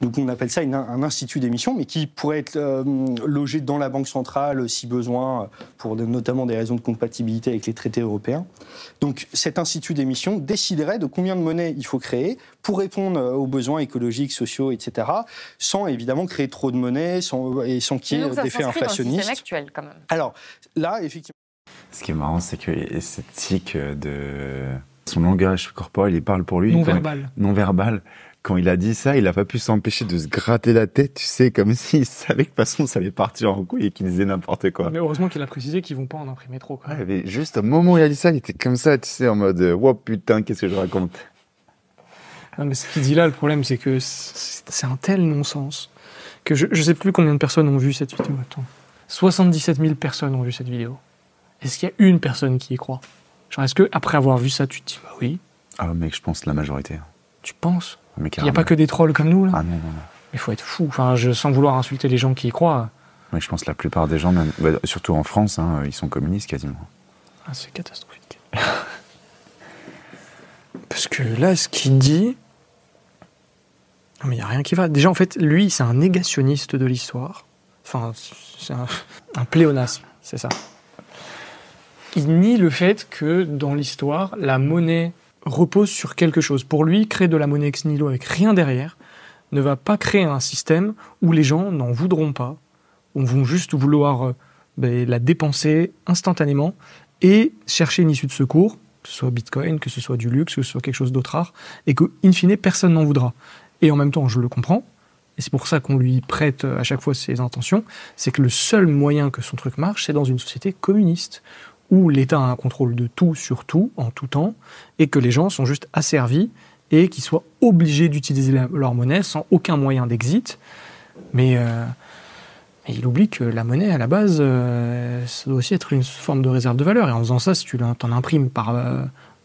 euh, on appelle ça un institut d'émission, mais qui pourrait être euh, logé dans la Banque centrale si besoin, pour notamment des raisons de compatibilité avec les traités européens. Donc cet institut d'émission déciderait de combien de monnaie il faut créer pour répondre euh, aux besoins écologiques, sociaux, etc., sans évidemment créer trop de monnaie sans, et sans qu'il y ait des inflationniste. inflationnistes quand même. Alors là, effectivement. Ce qui est marrant, c'est que cette tique de son langage corporel, il parle pour lui. Non verbal. Non verbal. Quand il a dit ça, il n'a pas pu s'empêcher de se gratter la tête, tu sais, comme [laughs] s'il savait que de toute façon ça allait partir en couille et qu'il disait n'importe quoi. Mais heureusement qu'il a précisé qu'ils vont pas en imprimer trop. Quoi. juste au moment où il a dit ça, il était comme ça, tu sais, en mode euh, « Wow, putain, qu'est-ce que je raconte ?» Non, mais ce qu'il dit là, le problème, c'est que c'est un tel non-sens que je ne sais plus combien de personnes ont vu cette vidéo. Attends. 77 000 personnes ont vu cette vidéo. Est-ce qu'il y a une personne qui y croit Genre, est-ce que après avoir vu ça, tu te dis bah oui Ah mec, je pense la majorité. Hein. Tu penses il n'y a pas que des trolls comme nous, là. Ah Il faut être fou. Enfin, je, sans vouloir insulter les gens qui y croient. Mais je pense que la plupart des gens, bah, surtout en France, hein, ils sont communistes quasiment. Ah, c'est catastrophique. [laughs] Parce que là, ce qu'il dit. Non, mais il n'y a rien qui va. Déjà, en fait, lui, c'est un négationniste de l'histoire. Enfin, c'est un pléonasme, c'est ça. Il nie le fait que dans l'histoire, la monnaie repose sur quelque chose. Pour lui, créer de la monnaie ex nihilo avec rien derrière ne va pas créer un système où les gens n'en voudront pas, on vont juste vouloir euh, ben, la dépenser instantanément et chercher une issue de secours, que ce soit Bitcoin, que ce soit du luxe, que ce soit quelque chose d'autre rare, et que, in fine, personne n'en voudra. Et en même temps, je le comprends, et c'est pour ça qu'on lui prête euh, à chaque fois ses intentions, c'est que le seul moyen que son truc marche, c'est dans une société communiste, où l'État a un contrôle de tout sur tout, en tout temps, et que les gens sont juste asservis et qu'ils soient obligés d'utiliser leur monnaie sans aucun moyen d'exit. Euh, mais, il oublie que la monnaie, à la base, euh, ça doit aussi être une forme de réserve de valeur. Et en faisant ça, si tu en imprimes par, euh,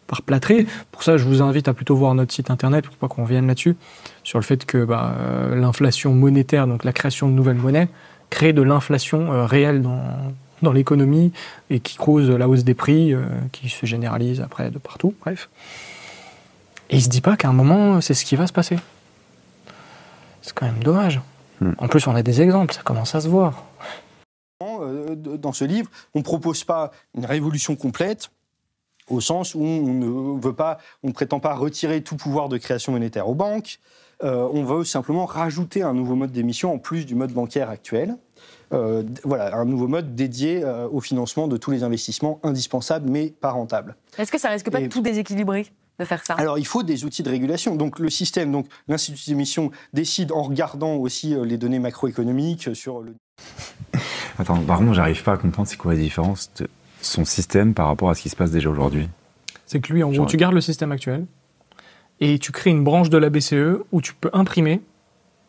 par plâtré, pour ça, je vous invite à plutôt voir notre site internet pour pas qu'on vienne là-dessus, sur le fait que bah, l'inflation monétaire, donc la création de nouvelles monnaies, crée de l'inflation réelle dans, dans l'économie et qui cause la hausse des prix, euh, qui se généralise après de partout, bref. Et il se dit pas qu'à un moment, c'est ce qui va se passer. C'est quand même dommage. Hmm. En plus, on a des exemples, ça commence à se voir. Euh, dans ce livre, on ne propose pas une révolution complète, au sens où on ne veut pas, on prétend pas retirer tout pouvoir de création monétaire aux banques. Euh, on veut simplement rajouter un nouveau mode d'émission en plus du mode bancaire actuel. Euh, voilà, un nouveau mode dédié euh, au financement de tous les investissements indispensables mais pas rentables. Est-ce que ça risque pas de tout déséquilibrer de faire ça. Alors, il faut des outils de régulation. Donc, le système, donc l'institut d'émission décide en regardant aussi euh, les données macroéconomiques sur le. [laughs] Attends, pardon, j'arrive pas à comprendre c'est quoi la différence de son système par rapport à ce qui se passe déjà aujourd'hui. C'est que lui, en gros, tu gardes le système actuel et tu crées une branche de la BCE où tu peux imprimer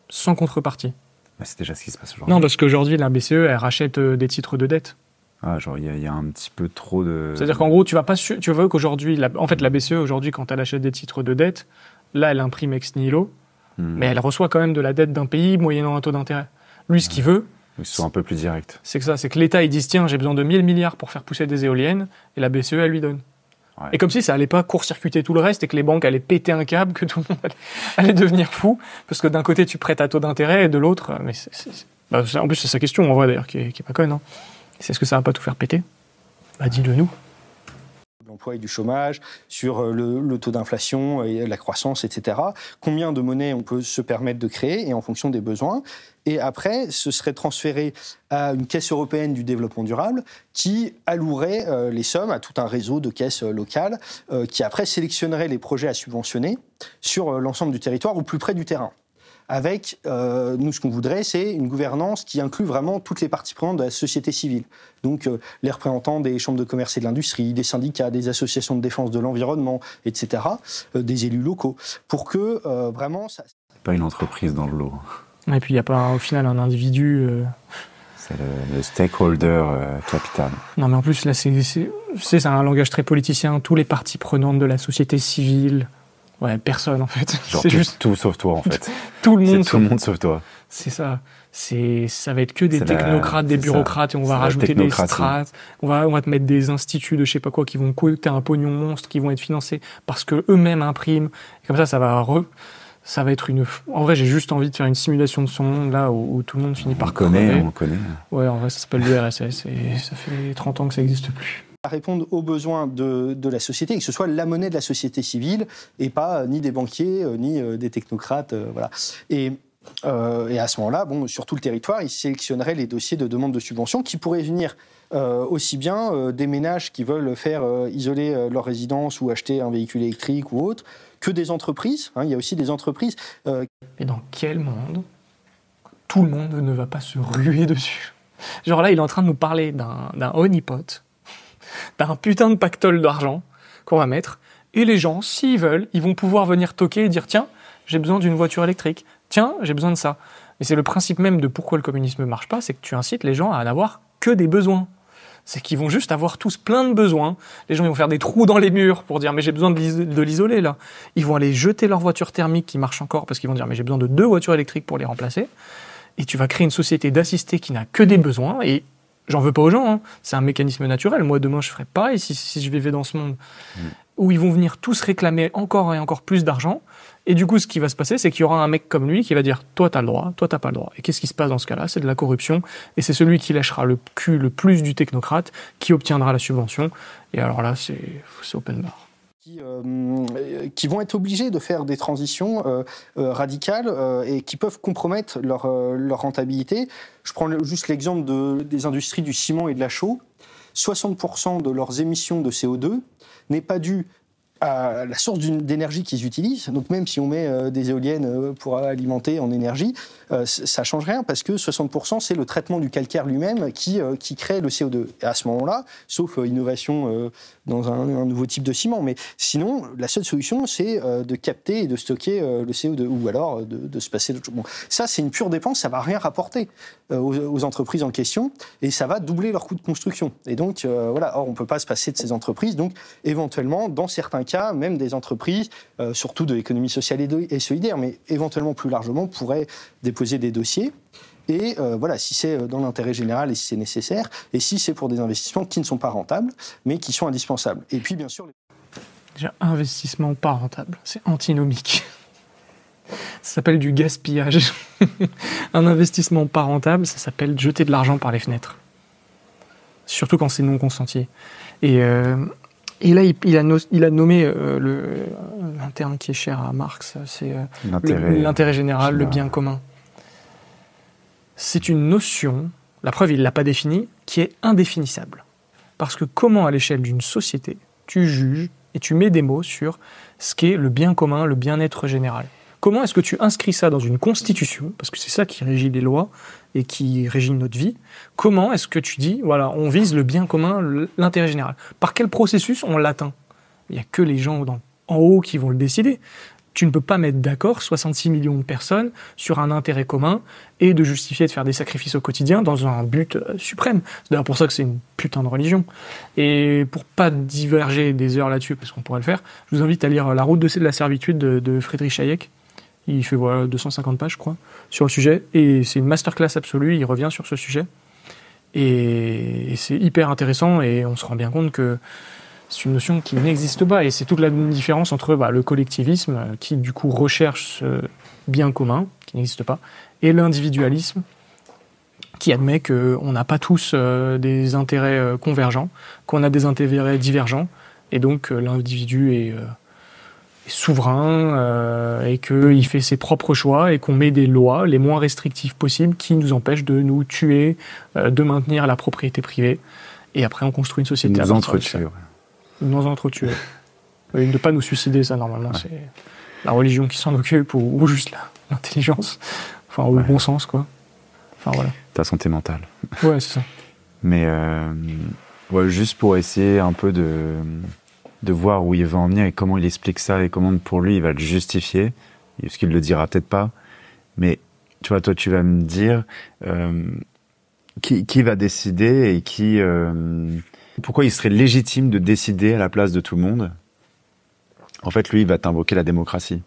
sans contrepartie. Bah, c'est déjà ce qui se passe aujourd'hui. Non, parce qu'aujourd'hui, la BCE, elle rachète euh, des titres de dette. Ah, genre, il y, a un petit peu trop de. C'est-à-dire qu'en gros, tu vas pas. Tu veux qu'aujourd'hui. En fait, la BCE, aujourd'hui, quand elle achète des titres de dette, là, elle imprime ex nihilo, hmm. mais elle reçoit quand même de la dette d'un pays moyennant un taux d'intérêt. Lui, ce qu'il veut. Ils sont un peu plus directs. C'est que ça, c'est que l'État, il dit « tiens, j'ai besoin de 1000 milliards pour faire pousser des éoliennes, et la BCE, elle lui donne. Et comme si ça allait pas court-circuiter tout le reste et que les banques allaient péter un câble, que tout le monde allait, devenir fou, parce que d'un côté tu prêtes à taux d'intérêt et de l'autre, euh, mais bah, c'est en plus c'est sa question on voit d'ailleurs qui est, pas conne. Hein. C'est ce que ça va pas tout faire péter Bah dis-le nous l'emploi et du chômage, sur euh, le, taux d'inflation et la croissance, etc. Combien de monnaies on peut se permettre de créer et en fonction des besoins. Et après, ce serait transféré à une caisse européenne du développement durable qui allouerait euh, les sommes à tout un réseau de caisses euh, locales qui après sélectionnerait les projets à subventionner sur l'ensemble du territoire ou plus près du terrain avec, euh, nous, ce qu'on voudrait, c'est une gouvernance qui inclut vraiment toutes les parties prenantes de la société civile. Donc, euh, les représentants des chambres de commerce et de l'industrie, des syndicats, des associations de défense de l'environnement, etc., euh, des élus locaux, pour que vraiment ça. Pas une entreprise dans le lot. Et puis, il n'y a pas, au final, un individu. C'est le, stakeholder capital. Non, mais en plus, là, c'est un langage très politicien. Tous les parties prenantes de la société civile, Ouais, personne en fait. [laughs] c'est tout, juste tout sauf toi en fait. [laughs] tout le monde. Tout le monde sauf toi. C'est ça. C'est ça va être que des technocrates, des bureaucrates et on va rajouter des strates. On va on va te mettre des instituts de je sais pas quoi qui vont coûter un pognon monstre, qui vont être financés parce que eux-mêmes impriment. comme ça, ça va ça va être une. En vrai, j'ai juste envie de faire une simulation de son monde là où, tout le monde finit par connaître. On connaît. Ouais, en vrai, ça s'appelle l'URSS et ça fait 30 ans que ça n'existe plus à répondre aux besoins de, de, la société que ce soit la monnaie de la société civile et pas euh, ni des banquiers, euh, ni euh, des technocrates. voilà. Et, et, à ce moment-là, bon, sur tout le territoire, ils sélectionneraient les dossiers de demande de subvention qui pourraient venir aussi bien des ménages qui veulent faire isoler leur résidence ou acheter un véhicule électrique ou autre, que des entreprises. Hein, il y a aussi des entreprises. Mais dans quel monde tout le monde ne va pas se ruer dessus Genre là, il est en train de nous parler d'un honeypot d'un putain de pactole d'argent qu'on va mettre. Et les gens, s'ils veulent, ils vont pouvoir venir toquer et dire tiens, j'ai besoin d'une voiture électrique. Tiens, j'ai besoin de ça. Mais c'est le principe même de pourquoi le communisme ne marche pas, c'est que tu incites les gens à n'avoir que des besoins. C'est qu'ils vont juste avoir tous plein de besoins. Les gens vont faire des trous dans les murs pour dire mais j'ai besoin de l'isoler là. Ils vont aller jeter leur voiture thermique qui marche encore parce qu'ils vont dire mais j'ai besoin de deux voitures électriques pour les remplacer. Et tu vas créer une société d'assistés qui n'a que des besoins et j'en veux pas aux gens, hein. c'est un mécanisme naturel. Moi, demain, je ferais pareil si, si je vivais dans ce monde mm. où ils vont venir tous réclamer encore et encore plus d'argent. Et du coup, ce qui va se passer, c'est qu'il y aura un mec comme lui qui va dire Toi, t'as le droit, toi, t'as pas le droit. Et qu'est-ce qui se passe dans ce cas-là C'est de la corruption. Et c'est celui qui lâchera le cul le plus du technocrate qui obtiendra la subvention. Et alors là, c'est open bar. Euh, qui, vont être obligés de faire des transitions euh, euh, radicales et qui peuvent compromettre leur, rentabilité. Je prends juste l'exemple des industries du ciment et de la chaux. 60% de leurs émissions de CO2 n'est pas due à la source d'énergie qu'ils utilisent. Donc même si on met euh, des éoliennes euh, pour alimenter en énergie, euh, ça ne change rien parce que 60% c'est le traitement du calcaire lui-même qui, qui crée le CO2. Et à ce moment-là, sauf innovation dans un, nouveau type de ciment, mais sinon la seule solution c'est de capter et de stocker le CO2 ou alors de, se passer d'autres choses ça c'est une pure dépense, ça ne va rien rapporter aux, entreprises en question et ça va doubler leur coût de construction. Et donc voilà, or on peut pas se passer de ces entreprises, donc éventuellement dans certains même des entreprises, euh, surtout de l'économie sociale et, solidaire, mais éventuellement plus largement, pourraient déposer des dossiers. Et euh, voilà, si c'est euh, dans l'intérêt général et si c'est nécessaire, et si c'est pour des investissements qui ne sont pas rentables, mais qui sont indispensables. Et puis, bien sûr... Déjà, investissement pas rentable, c'est antinomique. Ça s'appelle du gaspillage. [laughs] un investissement pas rentable, ça s'appelle jeter de l'argent par les fenêtres. Surtout quand c'est non consenti. Et et là, il, a, nommé euh, euh, qui est cher à Marx, c'est euh, l'intérêt général, le bien commun. C'est une notion, la preuve, il ne l'a pas définie, qui est indéfinissable. Parce que comment, à l'échelle d'une société, tu juges et tu mets des mots sur ce qu'est le bien commun, le bien-être général Comment est-ce que tu inscris ça dans une constitution Parce que c'est ça qui régit les lois et qui régit notre vie. Comment est-ce que tu dis, voilà, on vise le bien commun, l'intérêt général Par quel processus on l'atteint Il n'y a que les gens en haut qui vont le décider. Tu ne peux pas mettre d'accord 66 millions de personnes sur un intérêt commun et de justifier de faire des sacrifices au quotidien dans un but euh, suprême. C'est d'ailleurs pour ça que c'est une putain de religion. Et pour pas diverger des heures là-dessus, parce qu'on pourrait le faire, je vous invite à lire euh, La route de, de la servitude de, de Friedrich Hayek, il fait voilà, 250 pages, je crois, sur le sujet. Et c'est une masterclass absolue. Il revient sur ce sujet. Et, c'est hyper intéressant. Et on se rend bien compte que c'est une notion qui n'existe pas. Et c'est toute la différence entre bah, le collectivisme, euh, qui du coup recherche ce bien commun, qui n'existe pas, et l'individualisme, qui admet qu'on n'a pas tous euh, des intérêts euh, convergents, qu'on a des intérêts divergents. Et donc l'individu est souverain euh, et qu'il fait ses propres choix et qu'on met des lois les moins restrictives possibles qui nous empêchent de nous tuer, euh, de maintenir la propriété privée. Et après, on construit une société. Nous entretuer. Nous entretuer. [laughs] De ne pas nous suicider, ça, normalement, c'est la religion qui s'en occupe ou, ou juste l'intelligence. Enfin, le bon sens, quoi. Enfin, voilà. Ta santé mentale. Ouais, c'est ça. [laughs] Mais, euh, juste pour essayer un peu de de voir où il va en venir et comment il explique ça et comment pour lui il va le justifier, Est-ce qu'il le dira peut-être pas. Mais tu vois, toi tu vas me dire euh, qui, qui, va décider et qui euh, pourquoi il serait légitime de décider à la place de tout le monde. En fait, lui, il va t'invoquer la démocratie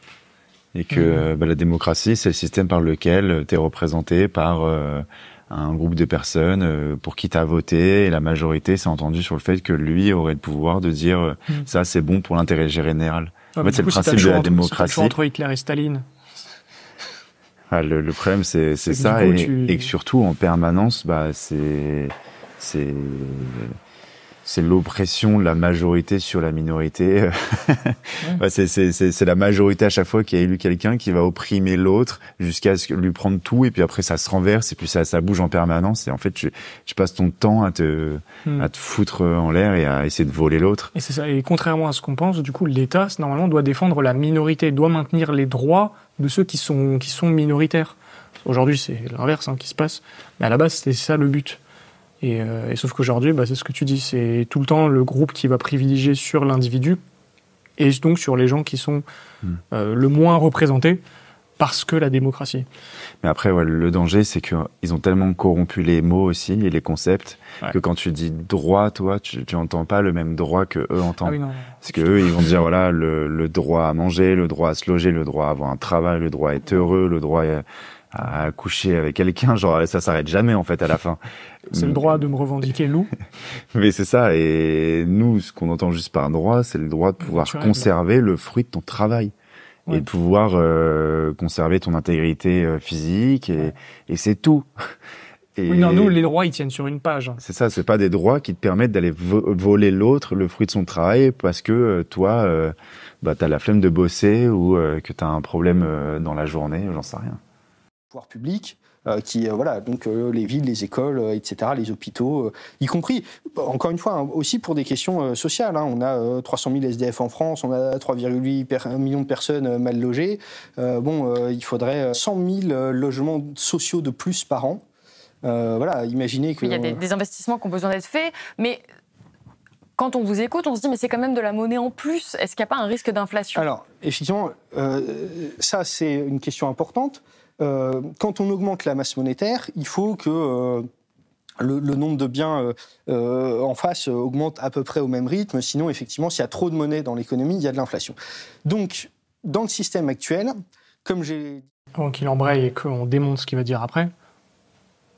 et que mmh. bah, la démocratie, c'est le système par lequel tu es représenté par euh, un groupe de personnes euh, pour qui tu as voté et la majorité s'est entendue sur le fait que lui aurait le pouvoir de dire euh, mm. ça c'est bon pour l'intérêt général. Ah, en fait, c'est le principe de la démocratie. entre Hitler et Staline. Ah, le, problème c'est ça et, et, surtout en permanence bah c'est c'est l'oppression de la majorité sur la minorité. [laughs] Mmh. c'est la majorité à chaque fois qui a élu quelqu'un qui va opprimer l'autre jusqu'à ce lui prendre tout et puis après ça se renverse et puis ça, bouge en permanence et en fait tu, passes ton temps mmh. à te, foutre en l'air et à essayer de voler l'autre. Et contrairement à ce qu'on pense, du coup l'État normalement doit défendre la minorité, doit maintenir les droits de ceux qui sont, qui sont minoritaires. Aujourd'hui c'est l'inverse hein, qui se passe, mais à la base c'était ça le but. Euh, et, sauf qu'aujourd'hui, bah, c'est ce que tu dis, c'est tout le temps le groupe qui va privilégier sur l'individu et donc sur les gens qui sont hmm. euh, le moins représentés parce que la démocratie. Mais après, le danger, c'est qu'ils ont tellement corrompu les mots aussi et les concepts que quand tu dis droit, toi, tu, n'entends pas le même droit que eux entendent. Ah parce que eux, ils vont dire voilà le, le, droit à manger, le droit à se loger, le droit à avoir un travail, le droit à être heureux, le droit à à coucher avec quelqu'un, genre ça s'arrête jamais en fait à la fin. C'est le droit de me revendiquer loup. [laughs] Mais c'est ça, et nous, ce qu'on entend juste par un droit, c'est le droit de pouvoir conserver le fruit de ton travail et de pouvoir euh, conserver ton intégrité euh, physique et, c'est tout. Et [laughs] oui, non, nous, les droits, ils tiennent sur une page. Hein. C'est ça, c'est pas des droits qui te permettent d'aller voler l'autre, le fruit de son travail, parce que euh, toi, euh, bah, t'as la flemme de bosser ou euh, que t'as un problème dans la journée, j'en sais rien pouvoir public, euh, qui euh, voilà donc euh, les villes, les écoles, etc., les hôpitaux, y compris bah, encore une fois hein, aussi pour des questions sociales. Hein. on a 300 000 SDF en France, on a 3,8 millions de personnes mal logées. bon, il faudrait 100 000 logements sociaux de plus par an. voilà, imaginez que. Il y a des, investissements qui ont besoin d'être faits, mais quand on vous écoute, on se dit mais c'est quand même de la monnaie en plus. Est-ce qu'il n'y a pas un risque d'inflation Alors, effectivement, ça c'est une question importante. Euh, quand on augmente la masse monétaire, il faut que euh, le, nombre de biens euh, en face augmente à peu près au même rythme. Sinon, effectivement, s'il y a trop de monnaie dans l'économie, il y a de l'inflation. Donc, dans le système actuel, comme j'ai... Avant qu'il embraye et qu'on démonte ce qu'il va dire après,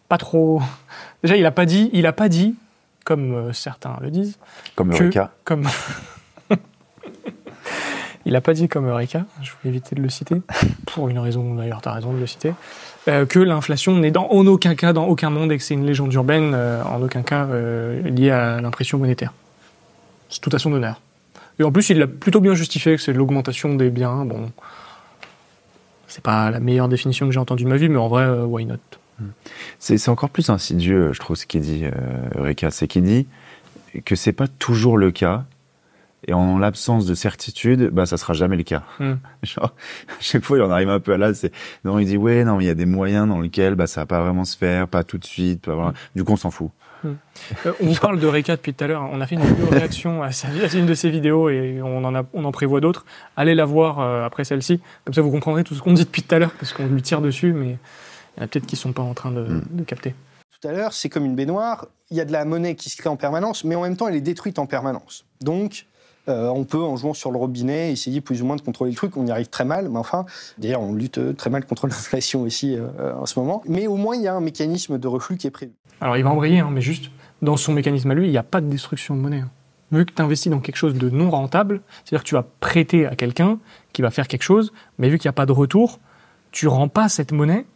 pas trop... [laughs] Déjà, il n'a pas dit, il a pas dit, comme certains le disent... Comme le Comme... [laughs] Il n'a pas dit comme Eureka, je voulais éviter de le citer, [laughs] pour une raison d'ailleurs, tu as raison de le citer, euh, que l'inflation n'est dans, en aucun cas dans aucun monde et que c'est une légende urbaine, euh, en aucun cas euh, liée à l'impression monétaire. C'est tout à son honneur. Et en plus, il l'a plutôt bien justifié que c'est l'augmentation des biens. Bon, c'est pas la meilleure définition que j'ai entendue de ma vie, mais en vrai, why not hmm. C'est encore plus insidieux, je trouve, ce qu'il dit, Eureka. C'est qu'il dit que c'est pas toujours le cas et en l'absence de certitude, bah ça sera jamais le cas. Hmm. [laughs] Genre, à chaque fois, il en arrive un peu à là. C'est non, il dit ouais, non, il y a des moyens dans lesquels bah ça va pas vraiment se faire, pas tout de suite. Hmm. Du coup, on s'en fout. Hmm. [laughs] Euh, on parle de Reka depuis tout à l'heure. On a fait une vidéo réaction à, une de ses vidéos et on en, on en prévoit d'autres. Allez la voir euh, après celle-ci. Comme ça, vous comprendrez tout ce qu'on dit depuis tout à l'heure parce qu'on lui tire dessus, mais il y en a peut-être qui sont pas en train de, de capter tout à l'heure, c'est comme une baignoire, il y a de la monnaie qui se crée en permanence, mais en même temps, elle est détruite en permanence. Donc, euh, on peut, en jouant sur le robinet, essayer plus ou moins de contrôler le truc. On y arrive très mal, mais enfin, d'ailleurs, on lutte très mal contre [laughs] l'inflation aussi euh, euh, en ce moment. Mais au moins, il y a un mécanisme de reflux qui est prévu. Alors, il va embrayer, hein, mais juste, dans son mécanisme à lui, il n'y a pas de destruction de monnaie. Hein. Vu que tu investis dans quelque chose de non rentable, c'est-à-dire que tu as prêté à quelqu'un qui va faire quelque chose, mais vu qu'il n'y a pas de retour, tu rends pas cette monnaie,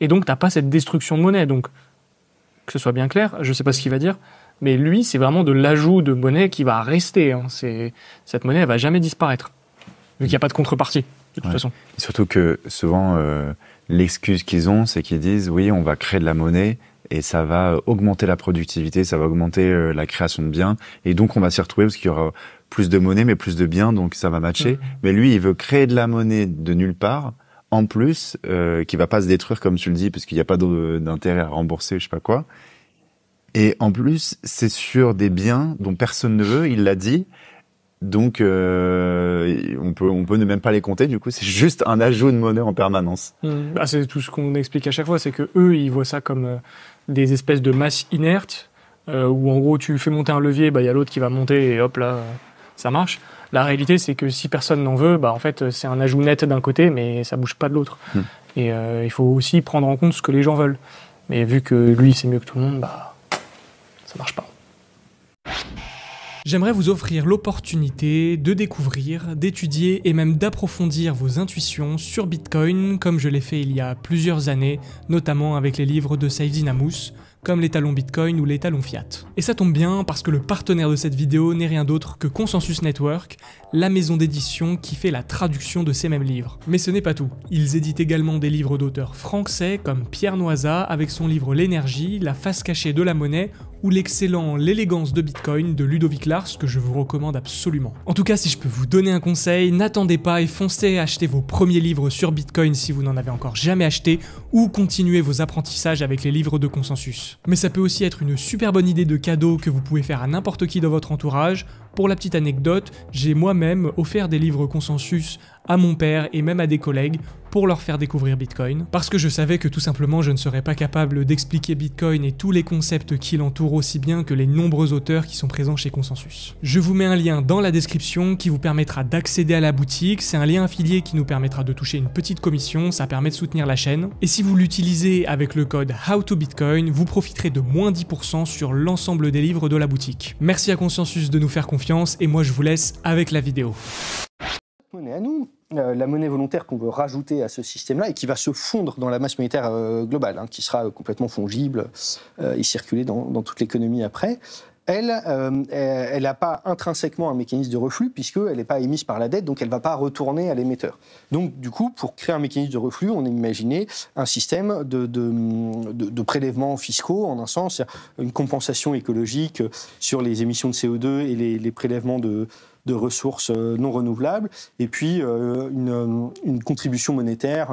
et donc tu n'as pas cette destruction de monnaie. Donc, que ce soit bien clair, je ne sais pas ce qu'il va dire, mais lui, c'est vraiment de l'ajout de monnaie qui va rester. Hein. C'est, cette monnaie, elle va jamais disparaître, vu qu'il n'y a pas de contrepartie, de toute façon. surtout que souvent, euh, l'excuse qu'ils ont, c'est qu'ils disent oui, on va créer de la monnaie, et ça va augmenter la productivité, ça va augmenter euh, la création de biens, et donc on va s'y retrouver parce qu'il y aura plus de monnaie, mais plus de biens, donc ça va matcher. Mm. Mais lui, il veut créer de la monnaie de nulle part, en plus, euh, qui va pas se détruire comme tu le dis, parce qu'il n'y a pas d'intérêt à rembourser, je sais pas quoi. Et en plus, c'est sur des biens dont personne ne veut, il l'a dit. Donc, euh, on peut on peut ne même pas les compter. Du coup, c'est [laughs] juste un ajout de monnaie en permanence. Bah, c'est tout ce qu'on explique à chaque fois, c'est que eux, ils voient ça comme euh, des espèces de masses inertes, euh, où en gros, tu fais monter un levier, bah, il y a l'autre qui va monter et hop là, ça marche. La réalité, c'est que si personne n'en veut, bah, en fait, c'est un ajout net d'un côté, mais ça bouge pas de l'autre. Mmh. Et euh, il faut aussi prendre en compte ce que les gens veulent. Mais vu que lui, c'est mieux que tout le monde, bah ça marche pas. J'aimerais vous offrir l'opportunité de découvrir, d'étudier et même d'approfondir vos intuitions sur Bitcoin comme je l'ai fait il y a plusieurs années, notamment avec les livres de Save Namous comme l'étalon Bitcoin ou l'étalon Fiat. Et ça tombe bien parce que le partenaire de cette vidéo n'est rien d'autre que Consensus Network, la maison d'édition qui fait la traduction de ces mêmes livres. Mais ce n'est pas tout. Ils éditent également des livres d'auteurs français comme Pierre Noisa avec son livre L'énergie, La face cachée de la monnaie ou l'excellent L'élégance de Bitcoin de Ludovic Lars que je vous recommande absolument. En tout cas, si je peux vous donner un conseil, n'attendez pas et foncez acheter vos premiers livres sur Bitcoin si vous n'en avez encore jamais acheté ou continuez vos apprentissages avec les livres de consensus. Mais ça peut aussi être une super bonne idée de cadeau que vous pouvez faire à n'importe qui dans votre entourage pour la petite anecdote, j'ai moi-même offert des livres consensus à mon père et même à des collègues pour leur faire découvrir Bitcoin, parce que je savais que tout simplement je ne serais pas capable d'expliquer Bitcoin et tous les concepts qui l'entourent aussi bien que les nombreux auteurs qui sont présents chez Consensus. Je vous mets un lien dans la description qui vous permettra d'accéder à la boutique, c'est un lien affilié qui nous permettra de toucher une petite commission, ça permet de soutenir la chaîne, et si vous l'utilisez avec le code HowToBitcoin, vous profiterez de moins 10% sur l'ensemble des livres de la boutique. Merci à Consensus de nous faire confiance et moi je vous laisse avec la vidéo. Euh, la monnaie volontaire qu'on veut rajouter à ce système-là et qui va se fondre dans la masse monétaire euh, globale, hein, qui sera complètement fongible euh, et circuler dans, toute l'économie après. Elle, elle n'a pas intrinsèquement un mécanisme de reflux puisqu'elle n'est pas émise par la dette, donc elle ne va pas retourner à l'émetteur. Donc du coup, pour créer un mécanisme de reflux, on a imaginé un système de, de, de, prélèvements fiscaux, en un sens, une compensation écologique sur les émissions de CO2 et les prélèvements de, de ressources euh, non renouvelables, et puis euh, euh, une, contribution monétaire,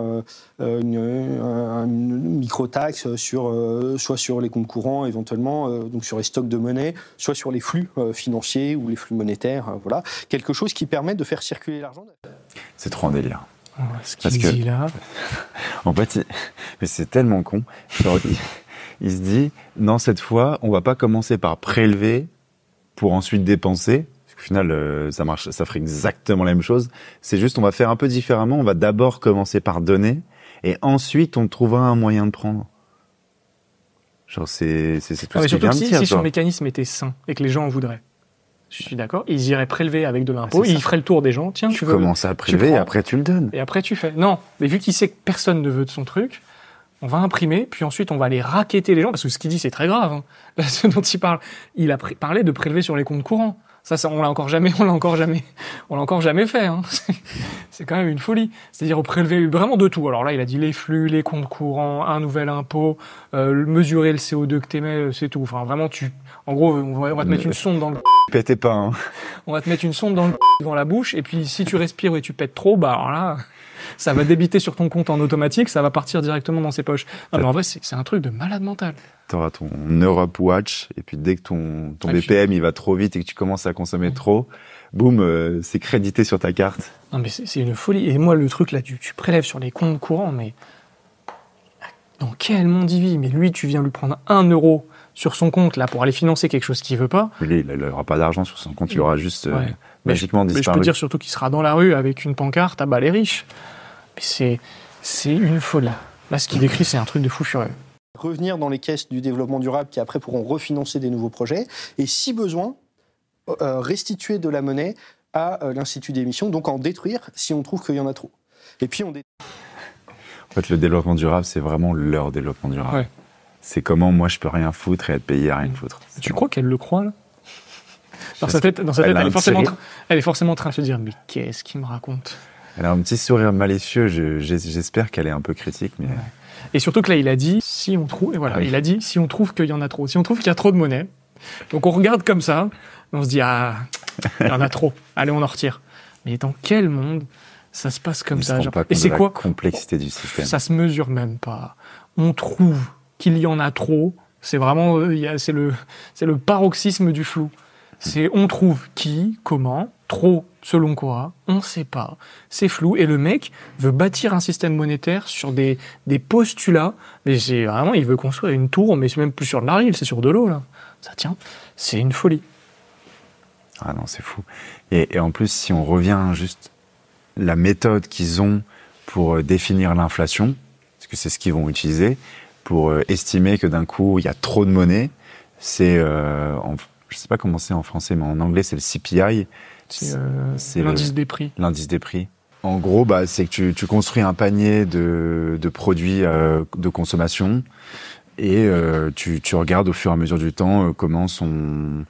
une, une micro-taxe sur, soit sur les comptes courants éventuellement, donc sur les stocks de monnaie, soit sur les flux financiers ou les flux monétaires, voilà, quelque chose qui permet de faire circuler l'argent. C'est trop en délire. ce qu'il dit là. [laughs] en fait, c'est tellement con. il, il se dit, non, cette fois, on va pas commencer par prélever pour ensuite dépenser. Au final, euh, ça marche, ça ferait exactement la même chose. C'est juste, on va faire un peu différemment. On va d'abord commencer par donner, et ensuite, on trouvera un moyen de prendre. Genre, c'est c'est tout ah, ce si, si son mécanisme était sain et que les gens en voudraient. Je suis d'accord. Ils iraient prélever avec de l'impôt. Ah, ils feraient le tour des gens. Tiens, tu, commences à prélever, et après tu le donnes. Et après tu fais. Non, mais vu qu'il sait que personne ne veut de son truc, on va imprimer, puis ensuite on va aller raqueter les gens parce que ce qu'il dit c'est très grave. Hein. [laughs] ce dont il parle, il a parlé de prélever sur les comptes courants. Ça, on l'a encore jamais, [laughs] on l'a encore jamais, on l'a encore jamais fait. Hein. [laughs] C'est quand même une folie. C'est-à-dire prélever vraiment de tout. Alors là, il a dit les flux, les comptes courants, un nouvel impôt, euh, mesurer le CO2 que tu t'émets, euh, c'est tout. Enfin, vraiment, tu, en gros, on va, te mettre une sonde dans le. [laughs] Pétez pas. Hein. On va te mettre une sonde dans le devant la bouche, et puis si tu respires et tu pètes trop, bah alors là ça va débiter sur ton compte en automatique, ça va partir directement dans ses poches. en vrai, c'est un truc de malade mental. T'auras ton Europe Watch, et puis dès que ton, ton ah, BPM il va trop vite et que tu commences à consommer trop, boum, euh, c'est crédité sur ta carte. Non, mais c'est une folie. Et moi, le truc là, tu, prélèves sur les comptes courants, mais dans quel monde il vit Mais lui, tu viens lui prendre un euro sur son compte là pour aller financer quelque chose qu'il veut pas. il n'aura pas d'argent sur son compte, il mm. aura juste euh, magiquement disparu. Mais je peux dire surtout qu'il sera dans la rue avec une pancarte, à bah les riches c'est une folle. Là, ce qu'il décrit, c'est un truc de fou furieux. Revenir dans les caisses du développement durable qui après pourront refinancer des nouveaux projets et si besoin, euh, euh, restituer de la monnaie à euh, l'Institut d'émission, donc en détruire si on trouve qu'il y en a trop. Et puis on En fait, le développement durable, c'est vraiment leur développement durable. C'est comment moi je peux rien foutre et être payé à rien foutre. Tu crois qu'elle le croit là dans sa tête, dans sa tête elle, est forcément, elle, est forcément en train de se dire Mais qu'est-ce qu'il me raconte elle a un petit sourire malicieux, J'espère qu'elle est un peu critique, Et surtout que là, il a dit si on trouve, voilà, ah il a dit si on trouve qu'il y en a trop, si on trouve qu'il y a trop de monnaie. Donc on regarde comme ça, on se dit ah, il y en a [laughs] trop. Allez, on en retire. Mais dans quel monde ça se passe comme ça Et c'est quoi complexité du système Ça se mesure même pas. On trouve qu'il y en a trop. C'est vraiment, euh, c'est le, c'est le paroxysme du flou. C'est on trouve qui, comment, trop, selon quoi, on ne sait pas, c'est flou. Et le mec veut bâtir un système monétaire sur des, postulats, mais c'est vraiment, il veut construire une tour, mais c'est même plus sur de l'argile, c'est sur de l'eau, là. Ça tient, c'est une folie. Ah non, c'est fou. Et, en plus, si on revient juste la méthode qu'ils ont pour euh, définir l'inflation, parce que c'est ce qu'ils vont utiliser, pour euh, estimer que d'un coup, il y a trop de monnaie, c'est euh, je sais pas comment c'est en français, mais en anglais, c'est le CPI. C'est euh, euh, l'indice des prix. L'indice des prix. En gros, bah, c'est que tu, construis un panier de, produits euh, de consommation et tu, tu, regardes au fur et à mesure du temps comment sont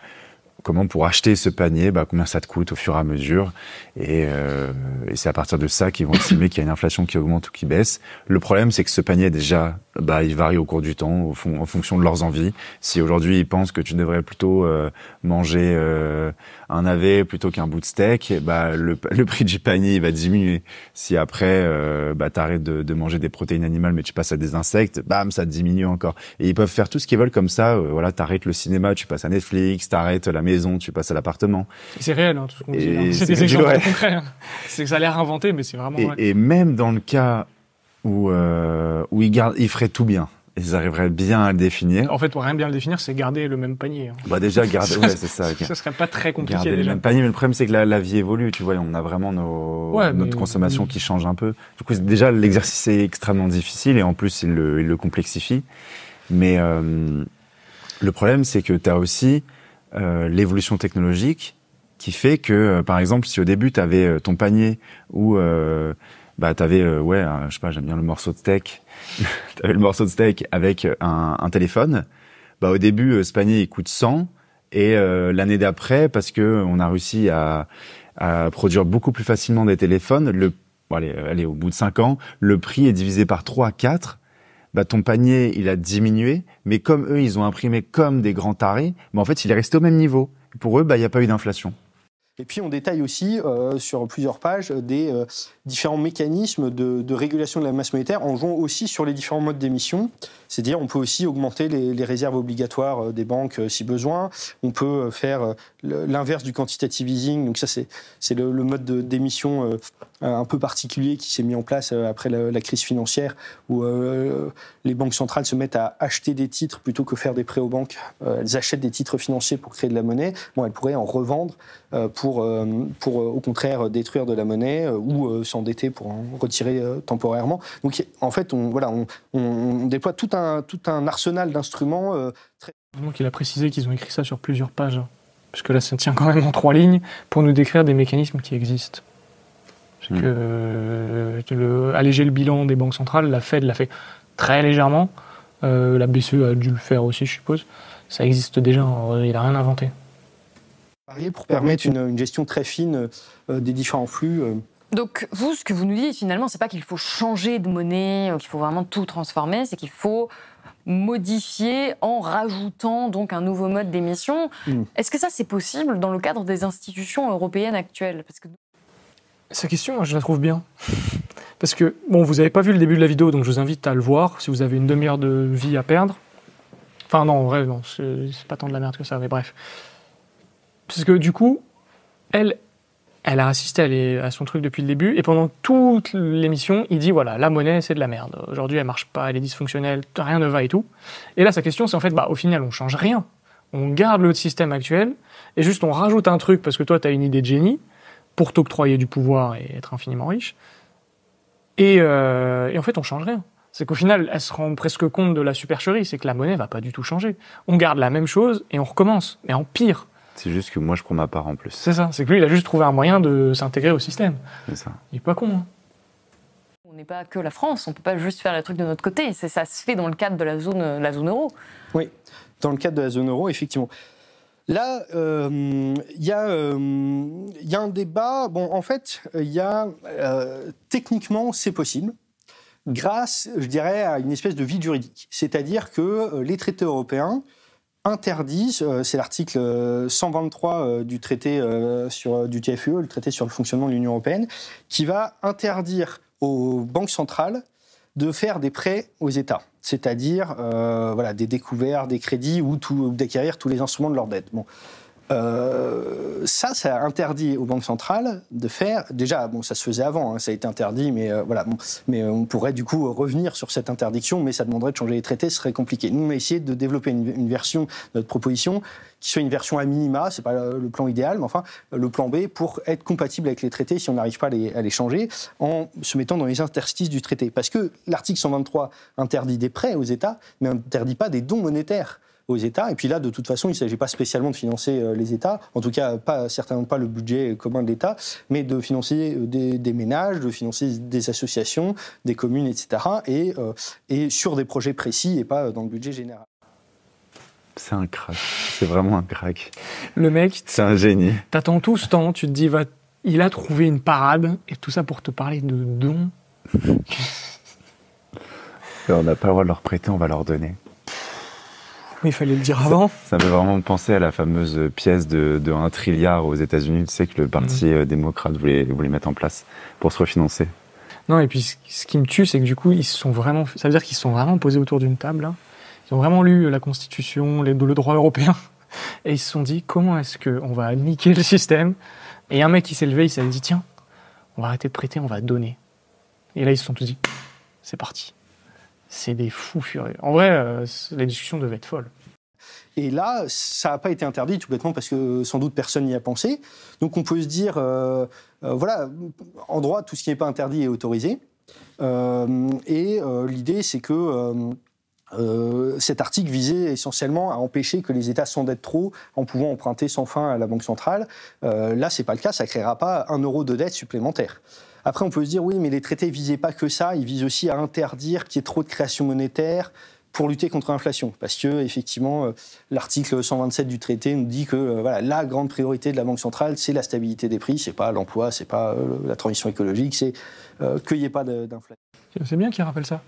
comment pour acheter ce panier, bah, combien ça te coûte au fur et à mesure. Et, euh, et c'est à partir de ça qu'ils vont estimer qu'il y a une inflation qui augmente ou qui baisse. Le problème, c'est que ce panier, déjà, bah, il varie au cours du temps, au fond, en fonction de leurs envies. Si aujourd'hui, ils pensent que tu devrais plutôt euh, manger euh, un navet plutôt qu'un bout de steak, bah, le, le, prix du panier il va diminuer. Si après, euh, bah, tu arrêtes de, de, manger des protéines animales, mais tu passes à des insectes, bam, ça diminue encore. Et ils peuvent faire tout ce qu'ils veulent comme ça. voilà, tu arrêtes le cinéma, tu passes à Netflix, tu arrêtes la maison, tu passes à l'appartement. C'est réel, hein, tout ce qu'on dit. Hein. C'est des exemples concrets. Hein. C'est que ça a l'air inventé, mais c'est vraiment et, vrai. et, même dans le cas où, euh, où ils, gardent, ils feraient tout bien, ils arriveraient bien à le définir. En fait, pour rien bien le définir, c'est garder le même panier. Bah déjà, garder, ouais, c'est ça. [laughs] Ce serait pas très compliqué. le même panier, mais le problème, c'est que la, vie évolue, tu vois, on a vraiment nos, notre consommation qui change un peu. Du coup, déjà, l'exercice est extrêmement difficile, et en plus, il le, complexifie. Mais euh, le problème, c'est que tu as aussi euh, l'évolution technologique qui fait que, euh, par exemple, si au début, tu avais euh, ton panier ou bah avais, ouais je sais pas j'aime bien le morceau de steak [laughs] avais le morceau de steak avec un, téléphone bah au début ce panier il coûte 100 et l'année d'après parce que on a réussi à, produire beaucoup plus facilement des téléphones le allez, allez, au bout de 5 ans le prix est divisé par 3 à 4 bah, ton panier, il a diminué, mais comme eux, ils ont imprimé comme des grands tarés, mais en fait, il est resté au même niveau. pour eux, bah, il n'y a pas eu d'inflation. Et puis on détaille aussi euh, sur plusieurs pages euh, des euh, différents mécanismes de, régulation de la masse monétaire en jouant aussi sur les différents modes d'émission. C'est-à-dire on peut aussi augmenter les, réserves obligatoires des banques si besoin. On peut faire l'inverse du quantitative easing. Donc ça c'est le, le, mode d'émission un peu particulier qui s'est mis en place après la, crise financière où les banques centrales se mettent à acheter des titres plutôt que faire des prêts aux banques. elles achètent des titres financiers pour créer de la monnaie. Bon, elles pourraient en revendre pour pour, euh, euh, au contraire détruire de la monnaie euh, ou s'endetter pour en retirer temporairement. Donc en fait, on, voilà, on, déploie tout un, tout un arsenal d'instruments. très... Donc il a précisé qu'ils ont écrit ça sur plusieurs pages, hein. puisque là ça tient quand même en trois lignes pour nous décrire des mécanismes qui existent. Hmm. le, alléger le bilan des banques centrales, la Fed l'a fait très légèrement. la BCE a dû le faire aussi, je suppose. Ça existe déjà, il n'a rien inventé pour permettre une, gestion très fine euh, des différents flux. Euh. Donc vous, ce que vous nous dites finalement, c'est pas qu'il faut changer de monnaie, euh, qu'il faut vraiment tout transformer, c'est qu'il faut modifier en rajoutant donc un nouveau mode d'émission. Hmm. Est-ce que ça c'est possible dans le cadre des institutions européennes actuelles Parce que... Sa question, je la trouve bien. Parce que, bon, vous n'avez pas vu le début de la vidéo, donc je vous invite à le voir si vous avez une demi-heure de vie à perdre. Enfin, non, en vrai, non, c'est pas tant de la merde que ça, mais bref. Parce que du coup, elle, elle a assisté à, son truc depuis le début, et pendant toute l'émission, il dit voilà, la monnaie, c'est de la merde. Aujourd'hui, elle marche pas, elle est dysfonctionnelle, rien ne va et tout. Et là, sa question, c'est en fait, bah, au final, on change rien. On garde le système actuel, et juste on rajoute un truc parce que toi, tu as une idée de génie pour t'octroyer du pouvoir et être infiniment riche. Et, euh, et en fait, on change rien. C'est qu'au final, elle se rend presque compte de la supercherie, c'est que la monnaie va pas du tout changer. On garde la même chose et on recommence, mais en pire. C'est juste que moi, je prends ma part en plus. C'est ça, c'est que lui, il a juste trouvé un moyen de s'intégrer au système. C'est ça. Il est pas con. Hein. On n'est pas que la France, on peut pas juste faire les trucs de notre côté. ça se fait dans le cadre de la zone, euh, la zone euro. Oui, dans le cadre de la zone euro, effectivement. Là, il euh, euh, y, a un débat. Bon, en fait, il y a techniquement, c'est possible grâce, je dirais, à une espèce de vide juridique. C'est-à-dire que les traités européens interdit, euh, c'est l'article 123 euh, euh, du traité sur, du TFUE, e, le traité sur le fonctionnement de l'Union européenne, qui va interdire aux banques centrales de faire des prêts aux États, c'est-à-dire voilà, des découverts, des crédits ou, d'acquérir tous les instruments de leur dette. Euh, ça, ça a interdit aux banques centrales de faire. Déjà, bon, ça se faisait avant, hein, ça a été interdit, mais euh, voilà. mais euh, on pourrait du coup revenir sur cette interdiction, mais ça demanderait de changer les traités, ce serait compliqué. Nous, on a essayé de développer une, version de notre proposition qui soit une version à minima, c'est pas le plan idéal, mais enfin le plan B pour être compatible avec les traités si on n'arrive pas à les, changer en se mettant dans les interstices du traité. Parce que l'article 123 interdit des prêts aux États, mais interdit pas des dons monétaires aux États. Et puis là, de toute façon, il ne s'agit pas spécialement de financer euh, les États, en tout cas pas, certainement pas le budget commun de l'État, mais de financer euh, des, ménages, de financer des associations, des communes, etc. Et, euh, et sur des projets précis et pas dans le budget général. C'est un crack. C'est vraiment un crack. Le mec. C'est un génie. T'attends tout ce temps, tu te dis, va, il a trouvé une parade, et tout ça pour te parler de dons. [laughs] on n'a pas le droit de leur prêter, on va leur donner. Mais [laughs] il fallait le dire avant. Ça, me fait vraiment penser à la fameuse pièce de, 1 trilliard aux États-Unis, tu sais, que le Parti mhm. euh, démocrate voulait, voulait mettre en place pour se refinancer. Non, et puis ce qui me tue, c'est que du coup, ils sont vraiment. Ça veut dire qu'ils sont vraiment posés autour d'une table, hein. Ils ont vraiment lu euh, la Constitution, le droit européen, [laughs] et ils se sont dit comment est-ce qu'on va niquer le système Et un mec qui s'est levé, il s'est dit tiens, on va arrêter de prêter, on va donner. Et là, ils se sont tous dit c'est parti c'est des fous furieux. En vrai, euh, la discussion devait être folle. Et là, ça n'a pas été interdit tout bêtement parce que sans doute personne n'y a pensé. Donc on peut se dire, euh, euh, voilà, en droit, tout ce qui n'est pas interdit est autorisé. et l'idée, c'est que cet article visait essentiellement à empêcher que les États s'endettent trop en pouvant emprunter sans fin à la Banque centrale. là, ce n'est pas le cas, ça ne créera pas un euro de dette supplémentaire. Après, on peut se dire, oui, mais les traités ne visaient pas que ça, ils visent aussi à interdire qu'il y ait trop de création monétaire pour lutter contre l'inflation. Parce que, effectivement, euh, l'article 127 du traité nous dit que euh, voilà, la grande priorité de la Banque centrale, c'est la stabilité des prix, Ce n'est pas l'emploi, ce n'est pas euh, la transition écologique, c'est qu'il n'y ait pas d'inflation. C'est bien qu'il rappelle ça.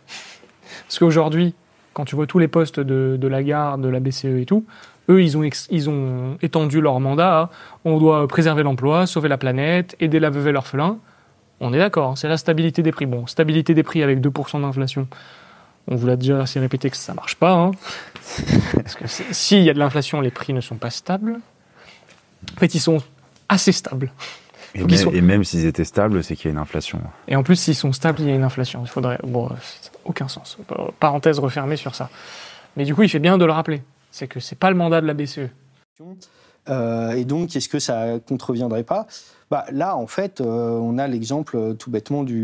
Parce qu'aujourd'hui, quand tu vois tous les postes de, la gare, de la BCE et tout, eux, ils ont, ils ont étendu leur mandat. On doit préserver l'emploi, sauver la planète, aider la veuve et l'orphelin. On est d'accord, hein, c'est la stabilité des prix. Bon, stabilité des prix avec 2% d'inflation. On vous l'a déjà assez répété que ça marche pas. Hein. [laughs] Parce que s'il y a de l'inflation, les prix ne sont pas stables. En fait, ils sont assez stables. Et, même, s'ils étaient stables, c'est qu'il y a une inflation. Et en plus, s'ils sont stables, il y a une inflation. Il faudrait. Bon, aucun sens. Parenthèse refermée sur ça. Mais du coup, il fait bien de le rappeler. C'est que ce n'est pas le mandat de la BCE. Euh, et donc, est-ce que ça ne contreviendrait pas bah, là, en fait, euh, on a l'exemple euh, tout bêtement du,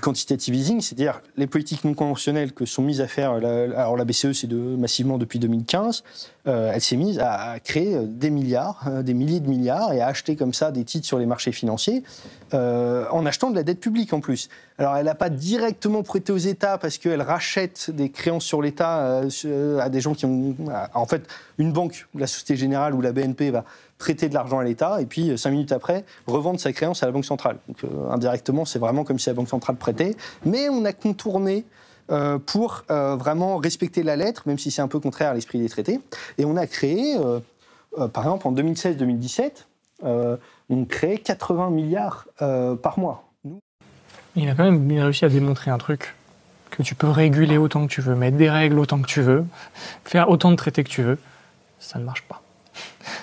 quantitative easing, c'est-à-dire les politiques non conventionnelles que sont mises à faire. alors la BCE, c'est de, massivement depuis 2015. Euh, elle s'est mise à, créer des milliards, hein, des milliers de milliards, et à acheter comme ça des titres sur les marchés financiers, en achetant de la dette publique en plus. Alors elle n'a pas directement prêté aux États parce qu'elle rachète des créances sur l'État à des gens qui ont... En fait, une banque, la Société Générale ou la BNP va... Bah, traiter de l'argent à l'État et puis euh, cinq minutes après revendre sa créance à la Banque centrale. Donc euh, indirectement, c'est vraiment comme si la Banque centrale prêtait, mais on a contourné euh, pour vraiment respecter la lettre, même si c'est un peu contraire à l'esprit des traités. Et on a créé, par exemple, en 2016-2017, on crée 80 milliards par mois. Il a quand même bien réussi à démontrer un truc que tu peux réguler autant que tu veux, mettre des règles autant que tu veux, faire autant de traités que tu veux, ça ne marche pas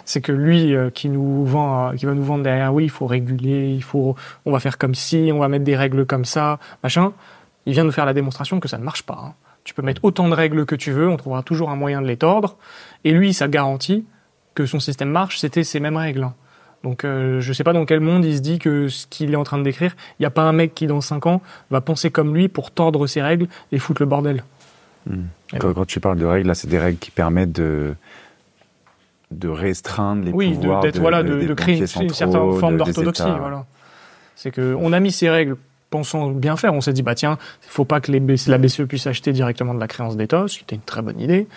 c'est que lui euh, qui nous vend, euh, qui va nous vendre derrière, oui, il faut réguler, il faut, on va faire comme si, on va mettre des règles comme ça, machin. Il vient nous faire la démonstration que ça ne marche pas. Hein. Tu peux mettre autant de règles que tu veux, on trouvera toujours un moyen de les tordre. Et lui, ça garantit que son système marche, c'était ces mêmes règles. Hein. Donc euh, je ne sais pas dans quel monde il se dit que ce qu'il est en train de décrire, il n'y a pas un mec qui dans 5 ans va penser comme lui pour tordre ses règles et foutre le bordel. Hmm. quand, tu parles de règles, là c'est des règles qui permettent de, de restreindre les oui, pouvoirs de, de, voilà, de, créer une, certaine forme d'orthodoxie. Voilà. C'est qu'on a mis ces règles pensant bien faire. On s'est dit, bah tiens, il faut pas que la BCE puisse acheter directement de la créance d'État, ce qui était une très bonne idée.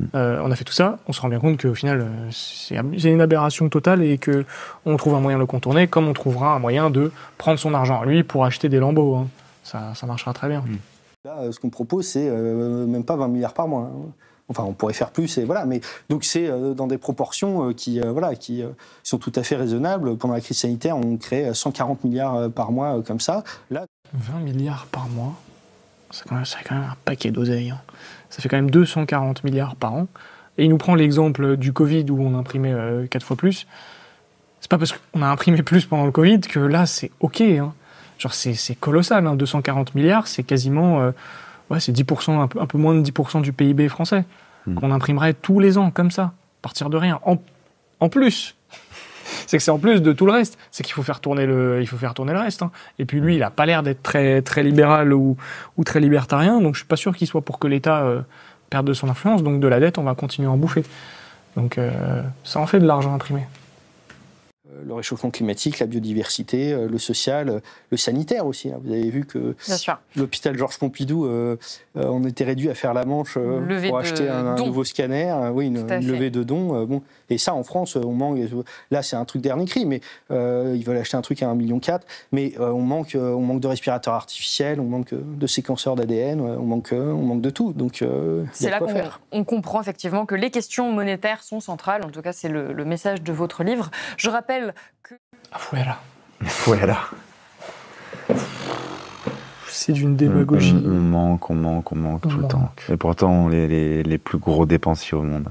Hmm. Euh, on a fait tout ça. On se rend bien compte qu'au final, euh, c'est une aberration totale et que trouve un moyen de le contourner, comme on trouvera un moyen de prendre son argent à lui pour acheter des lambeaux. Hein. Ça, marchera très bien. Hmm. Là, euh, ce qu'on propose, c'est même pas 20 milliards par mois. Hein. Enfin, on pourrait faire plus et voilà. Mais donc c'est euh, dans des proportions euh, qui euh, voilà qui sont tout à fait raisonnables. Pendant la crise sanitaire, on crée 140 milliards par mois comme ça. Là, 20 milliards par mois, c'est quand, même un paquet d'oseilles. Hein. Ça fait quand même 240 milliards par an. Et il nous prend l'exemple du Covid où on imprimait quatre fois plus. C'est pas parce qu'on a imprimé plus pendant le Covid que là c'est ok. Hein. Genre c'est colossal, 240 hein. milliards, c'est quasiment ouais, c'est 10%, un peu, un peu, moins de 10% du PIB français hmm. qu'on imprimerait tous les ans comme ça, à partir de rien. En, plus, [laughs] c'est que c'est en plus de tout le reste, c'est qu'il faut faire tourner le, il faut faire tourner le reste. Hein. Et puis lui, il a pas l'air d'être très très libéral ou, très libertarien, donc je suis pas sûr qu'il soit pour que l'État euh, perde de son influence. Donc de la dette, on va continuer à en bouffer. Donc euh, ça en fait de l'argent imprimé. Euh, le réchauffement climatique, la biodiversité, euh, le social, euh, le sanitaire aussi. Hein. Vous avez vu que l'hôpital Georges Pompidou, on était réduit à faire la manche pour acheter un, nouveau scanner, oui, une, levée de dons. bon. Et ça, en France, on manque. Là, c'est un truc dernier cri, mais ils veulent acheter un truc à 1,4 million, mais on, manque, on manque de respirateurs artificiels, on manque de séquenceurs d'ADN, on, manque, on manque de tout. Donc, c'est là qu'on on comprend effectivement que les questions monétaires sont centrales. En tout cas, c'est le message de votre livre. Je rappelle que... Afuera. Ah, c'est d'une démagogie. On, manque, on manque, on manque tout le temps. Et pourtant, on est les, les plus gros dépensiers au monde.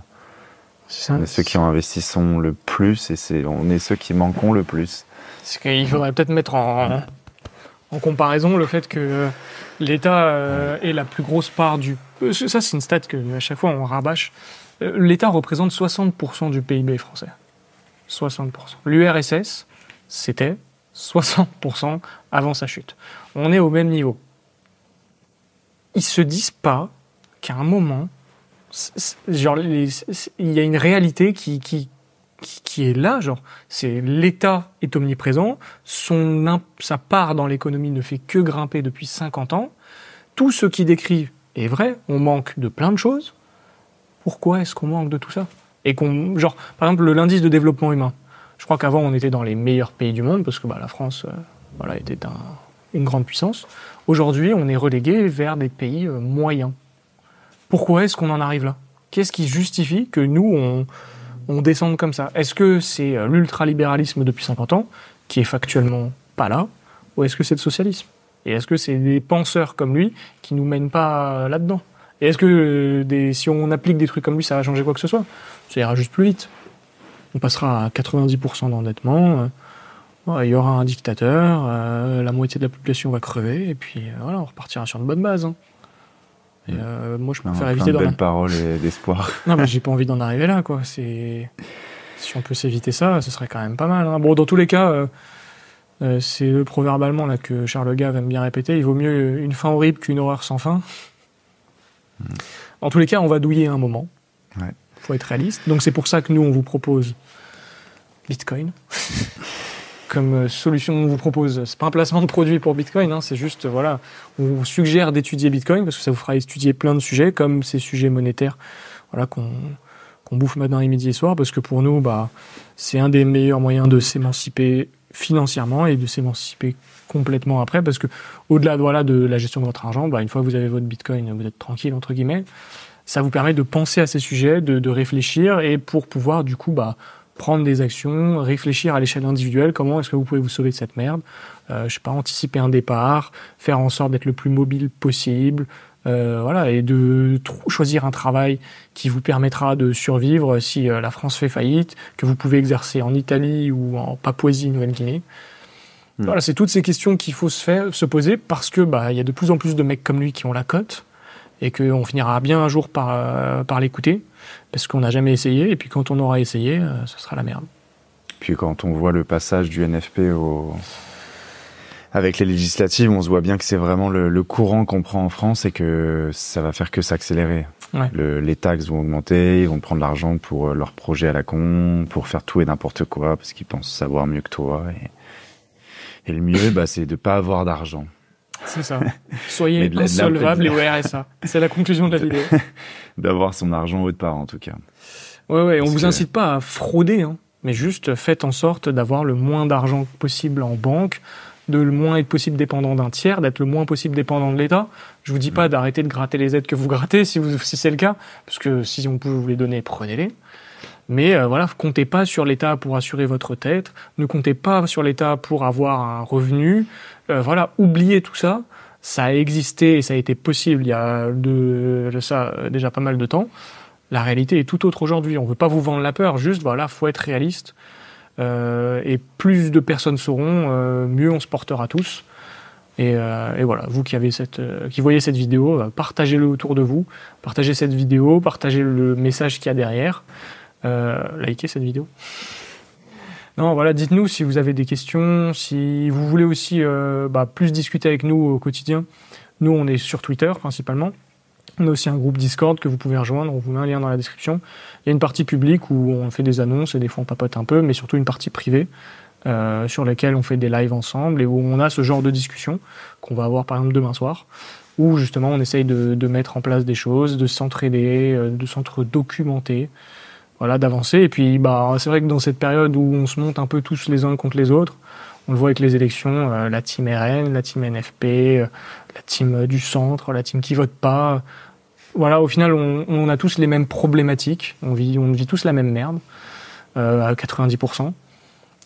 Ça, on est ceux qui en sont le plus et c'est, on est ceux qui manquons le plus. Ce faudrait peut-être mettre en, en, comparaison le fait que euh, l'État euh, est la plus grosse part du. Euh, ça, c'est une stat que à chaque fois on rabâche. L'État représente 60% du PIB français. 60%. L'URSS, c'était 60% avant sa chute. On est au même niveau. Ils se disent pas qu'à un moment, il y a une réalité qui, qui, est là, genre, c'est l'État est omniprésent, son, sa part dans l'économie ne fait que grimper depuis 50 ans. Tout ce qui décrit est vrai, on manque de plein de choses. Pourquoi est-ce qu'on manque de tout ça et qu'on, genre, par exemple, l'indice de développement humain. Je crois qu'avant, on était dans les meilleurs pays du monde parce que bah, la France euh, voilà, était une grande puissance. Aujourd'hui, on est relégué vers des pays euh, moyens. Pourquoi est-ce qu'on en arrive là Qu'est-ce qui justifie que nous, on, on descende comme ça Est-ce que c'est euh, l'ultralibéralisme depuis 50 ans, qui est factuellement pas là, ou est-ce que c'est le socialisme Et est-ce que c'est des penseurs comme lui qui nous mènent pas là-dedans et est-ce que euh, si on applique des trucs comme lui, ça va changer quoi que ce soit Ça ira juste plus vite. On passera à 90% d'endettement. Euh, il y aura un dictateur, euh, la moitié de la population va crever, et puis voilà, on repartira sur une bonne base. Hein. moi, je préfère faire éviter d'en. Belles paroles d'espoir. [laughs] non, mais j'ai pas envie d'en arriver là, quoi. si on peut s'éviter ça, ce serait quand même pas mal. Hein. Bon, dans tous les cas, c'est le proverbe là que Charles Gave aime bien répéter. Il vaut mieux une fin horrible qu'une horreur sans fin. En tous les cas, on va douiller un moment. Il faut être réaliste. Donc c'est pour ça que nous, on vous propose Bitcoin [laughs] comme euh, solution on vous propose. Euh, c'est pas un placement de produit pour Bitcoin, hein, c'est juste, euh, voilà, on suggère d'étudier Bitcoin parce que ça vous fera étudier plein de sujets, comme ces sujets monétaires qu'on bouffe matin et midi et soir, parce que pour nous, bah, c'est un des meilleurs moyens de s'émanciper financièrement et de s'émanciper complètement après parce que au-delà de, voilà, de la gestion de votre argent, bah, une fois que vous avez votre Bitcoin, vous êtes tranquille entre guillemets. Ça vous permet de penser à ces sujets, de, réfléchir et pour pouvoir du coup bah prendre des actions, réfléchir à l'échelle individuelle, comment est-ce que vous pouvez vous sauver de cette merde, euh, je sais pas, anticiper un départ, faire en sorte d'être le plus mobile possible, euh, voilà, et de choisir un travail qui vous permettra de survivre si euh, la France fait faillite, que vous pouvez exercer en Italie ou en Papouasie-Nouvelle-Guinée. Hmm. Voilà, c'est toutes ces questions qu'il faut se, faire, se poser parce que bah il y a de plus en plus de mecs comme lui qui ont la cote et qu'on finira bien un jour par, euh, par l'écouter parce qu'on n'a jamais essayé et puis quand on aura essayé, ce euh, sera la merde. Puis quand on voit le passage du NFP au avec les législatives, on se voit bien que c'est vraiment le, courant qu'on prend en France et que ça va faire que s'accélérer. les taxes vont augmenter, ils vont prendre l'argent pour euh, leurs projets à la con, pour faire tout et n'importe quoi, parce qu'ils pensent savoir mieux que toi. Et et le mieux, bah, c'est de pas avoir d'argent. C'est ça. Soyez [laughs] insolvable et au [laughs] RSA. C'est la conclusion de la vidéo. [laughs] D'avoir son argent au de part, en tout cas. Ouais, ouais. on vous incite pas à frauder, hein. mais juste faites en sorte d'avoir le moins d'argent possible en banque, de le moins être possible dépendant d'un tiers, d'être le moins possible dépendant de l'État. Je vous dis pas mm. d'arrêter de gratter les aides que vous grattez, si, si c'est le cas, parce que si on peut vous les donner, prenez-les. Mais euh, voilà, comptez pas sur l'État pour assurer votre tête, ne comptez pas sur l'État pour avoir un revenu. Euh, voilà, oubliez tout ça. Ça a existé et ça a été possible il y a de, de ça déjà pas mal de temps. La réalité est tout autre aujourd'hui. On ne veut pas vous vendre la peur, juste voilà, faut être réaliste. Euh, et plus de personnes sauront, euh, mieux on se portera tous. Et, euh, et, voilà, vous qui, avez cette, qui voyez cette vidéo, partagez-le autour de vous, partagez cette vidéo, partagez le message qu'il y a derrière. Euh, likez cette vidéo. Non, voilà, dites-nous si vous avez des questions, si vous voulez aussi euh, bah, plus discuter avec nous au quotidien. Nous, on est sur Twitter principalement. On a aussi un groupe Discord que vous pouvez rejoindre, on vous met un lien dans la description. Il y a une partie publique où on fait des annonces et des fois on papote un peu, mais surtout une partie privée euh, sur laquelle on fait des lives ensemble et où on a ce genre de discussion qu'on va avoir par exemple demain soir, où justement on essaye de, de mettre en place des choses, de s'entraider, de s'entre-documenter voilà, d'avancer. Et puis, bah, c'est vrai que dans cette période où on se monte un peu tous les uns contre les autres, on le voit avec les élections, euh, la team RN, la team NFP, euh, la team euh, du centre, la team qui vote pas. Voilà, au final, on, a tous les mêmes problématiques. On vit, on vit tous la même merde à 90%.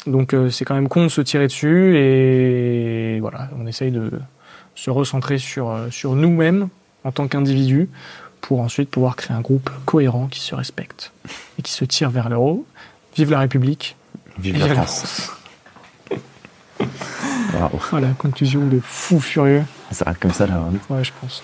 Donc, c'est quand même con de se tirer dessus et voilà, on essaye de se recentrer sur, sur nous-mêmes en tant qu'individus pour ensuite pouvoir créer un groupe cohérent qui se respecte et qui se tire vers haut. Vive la République. Vive, la, France. La Voilà, conclusion de fou furieux. Ça s'arrête comme ça là. Hein. Ouais, je pense.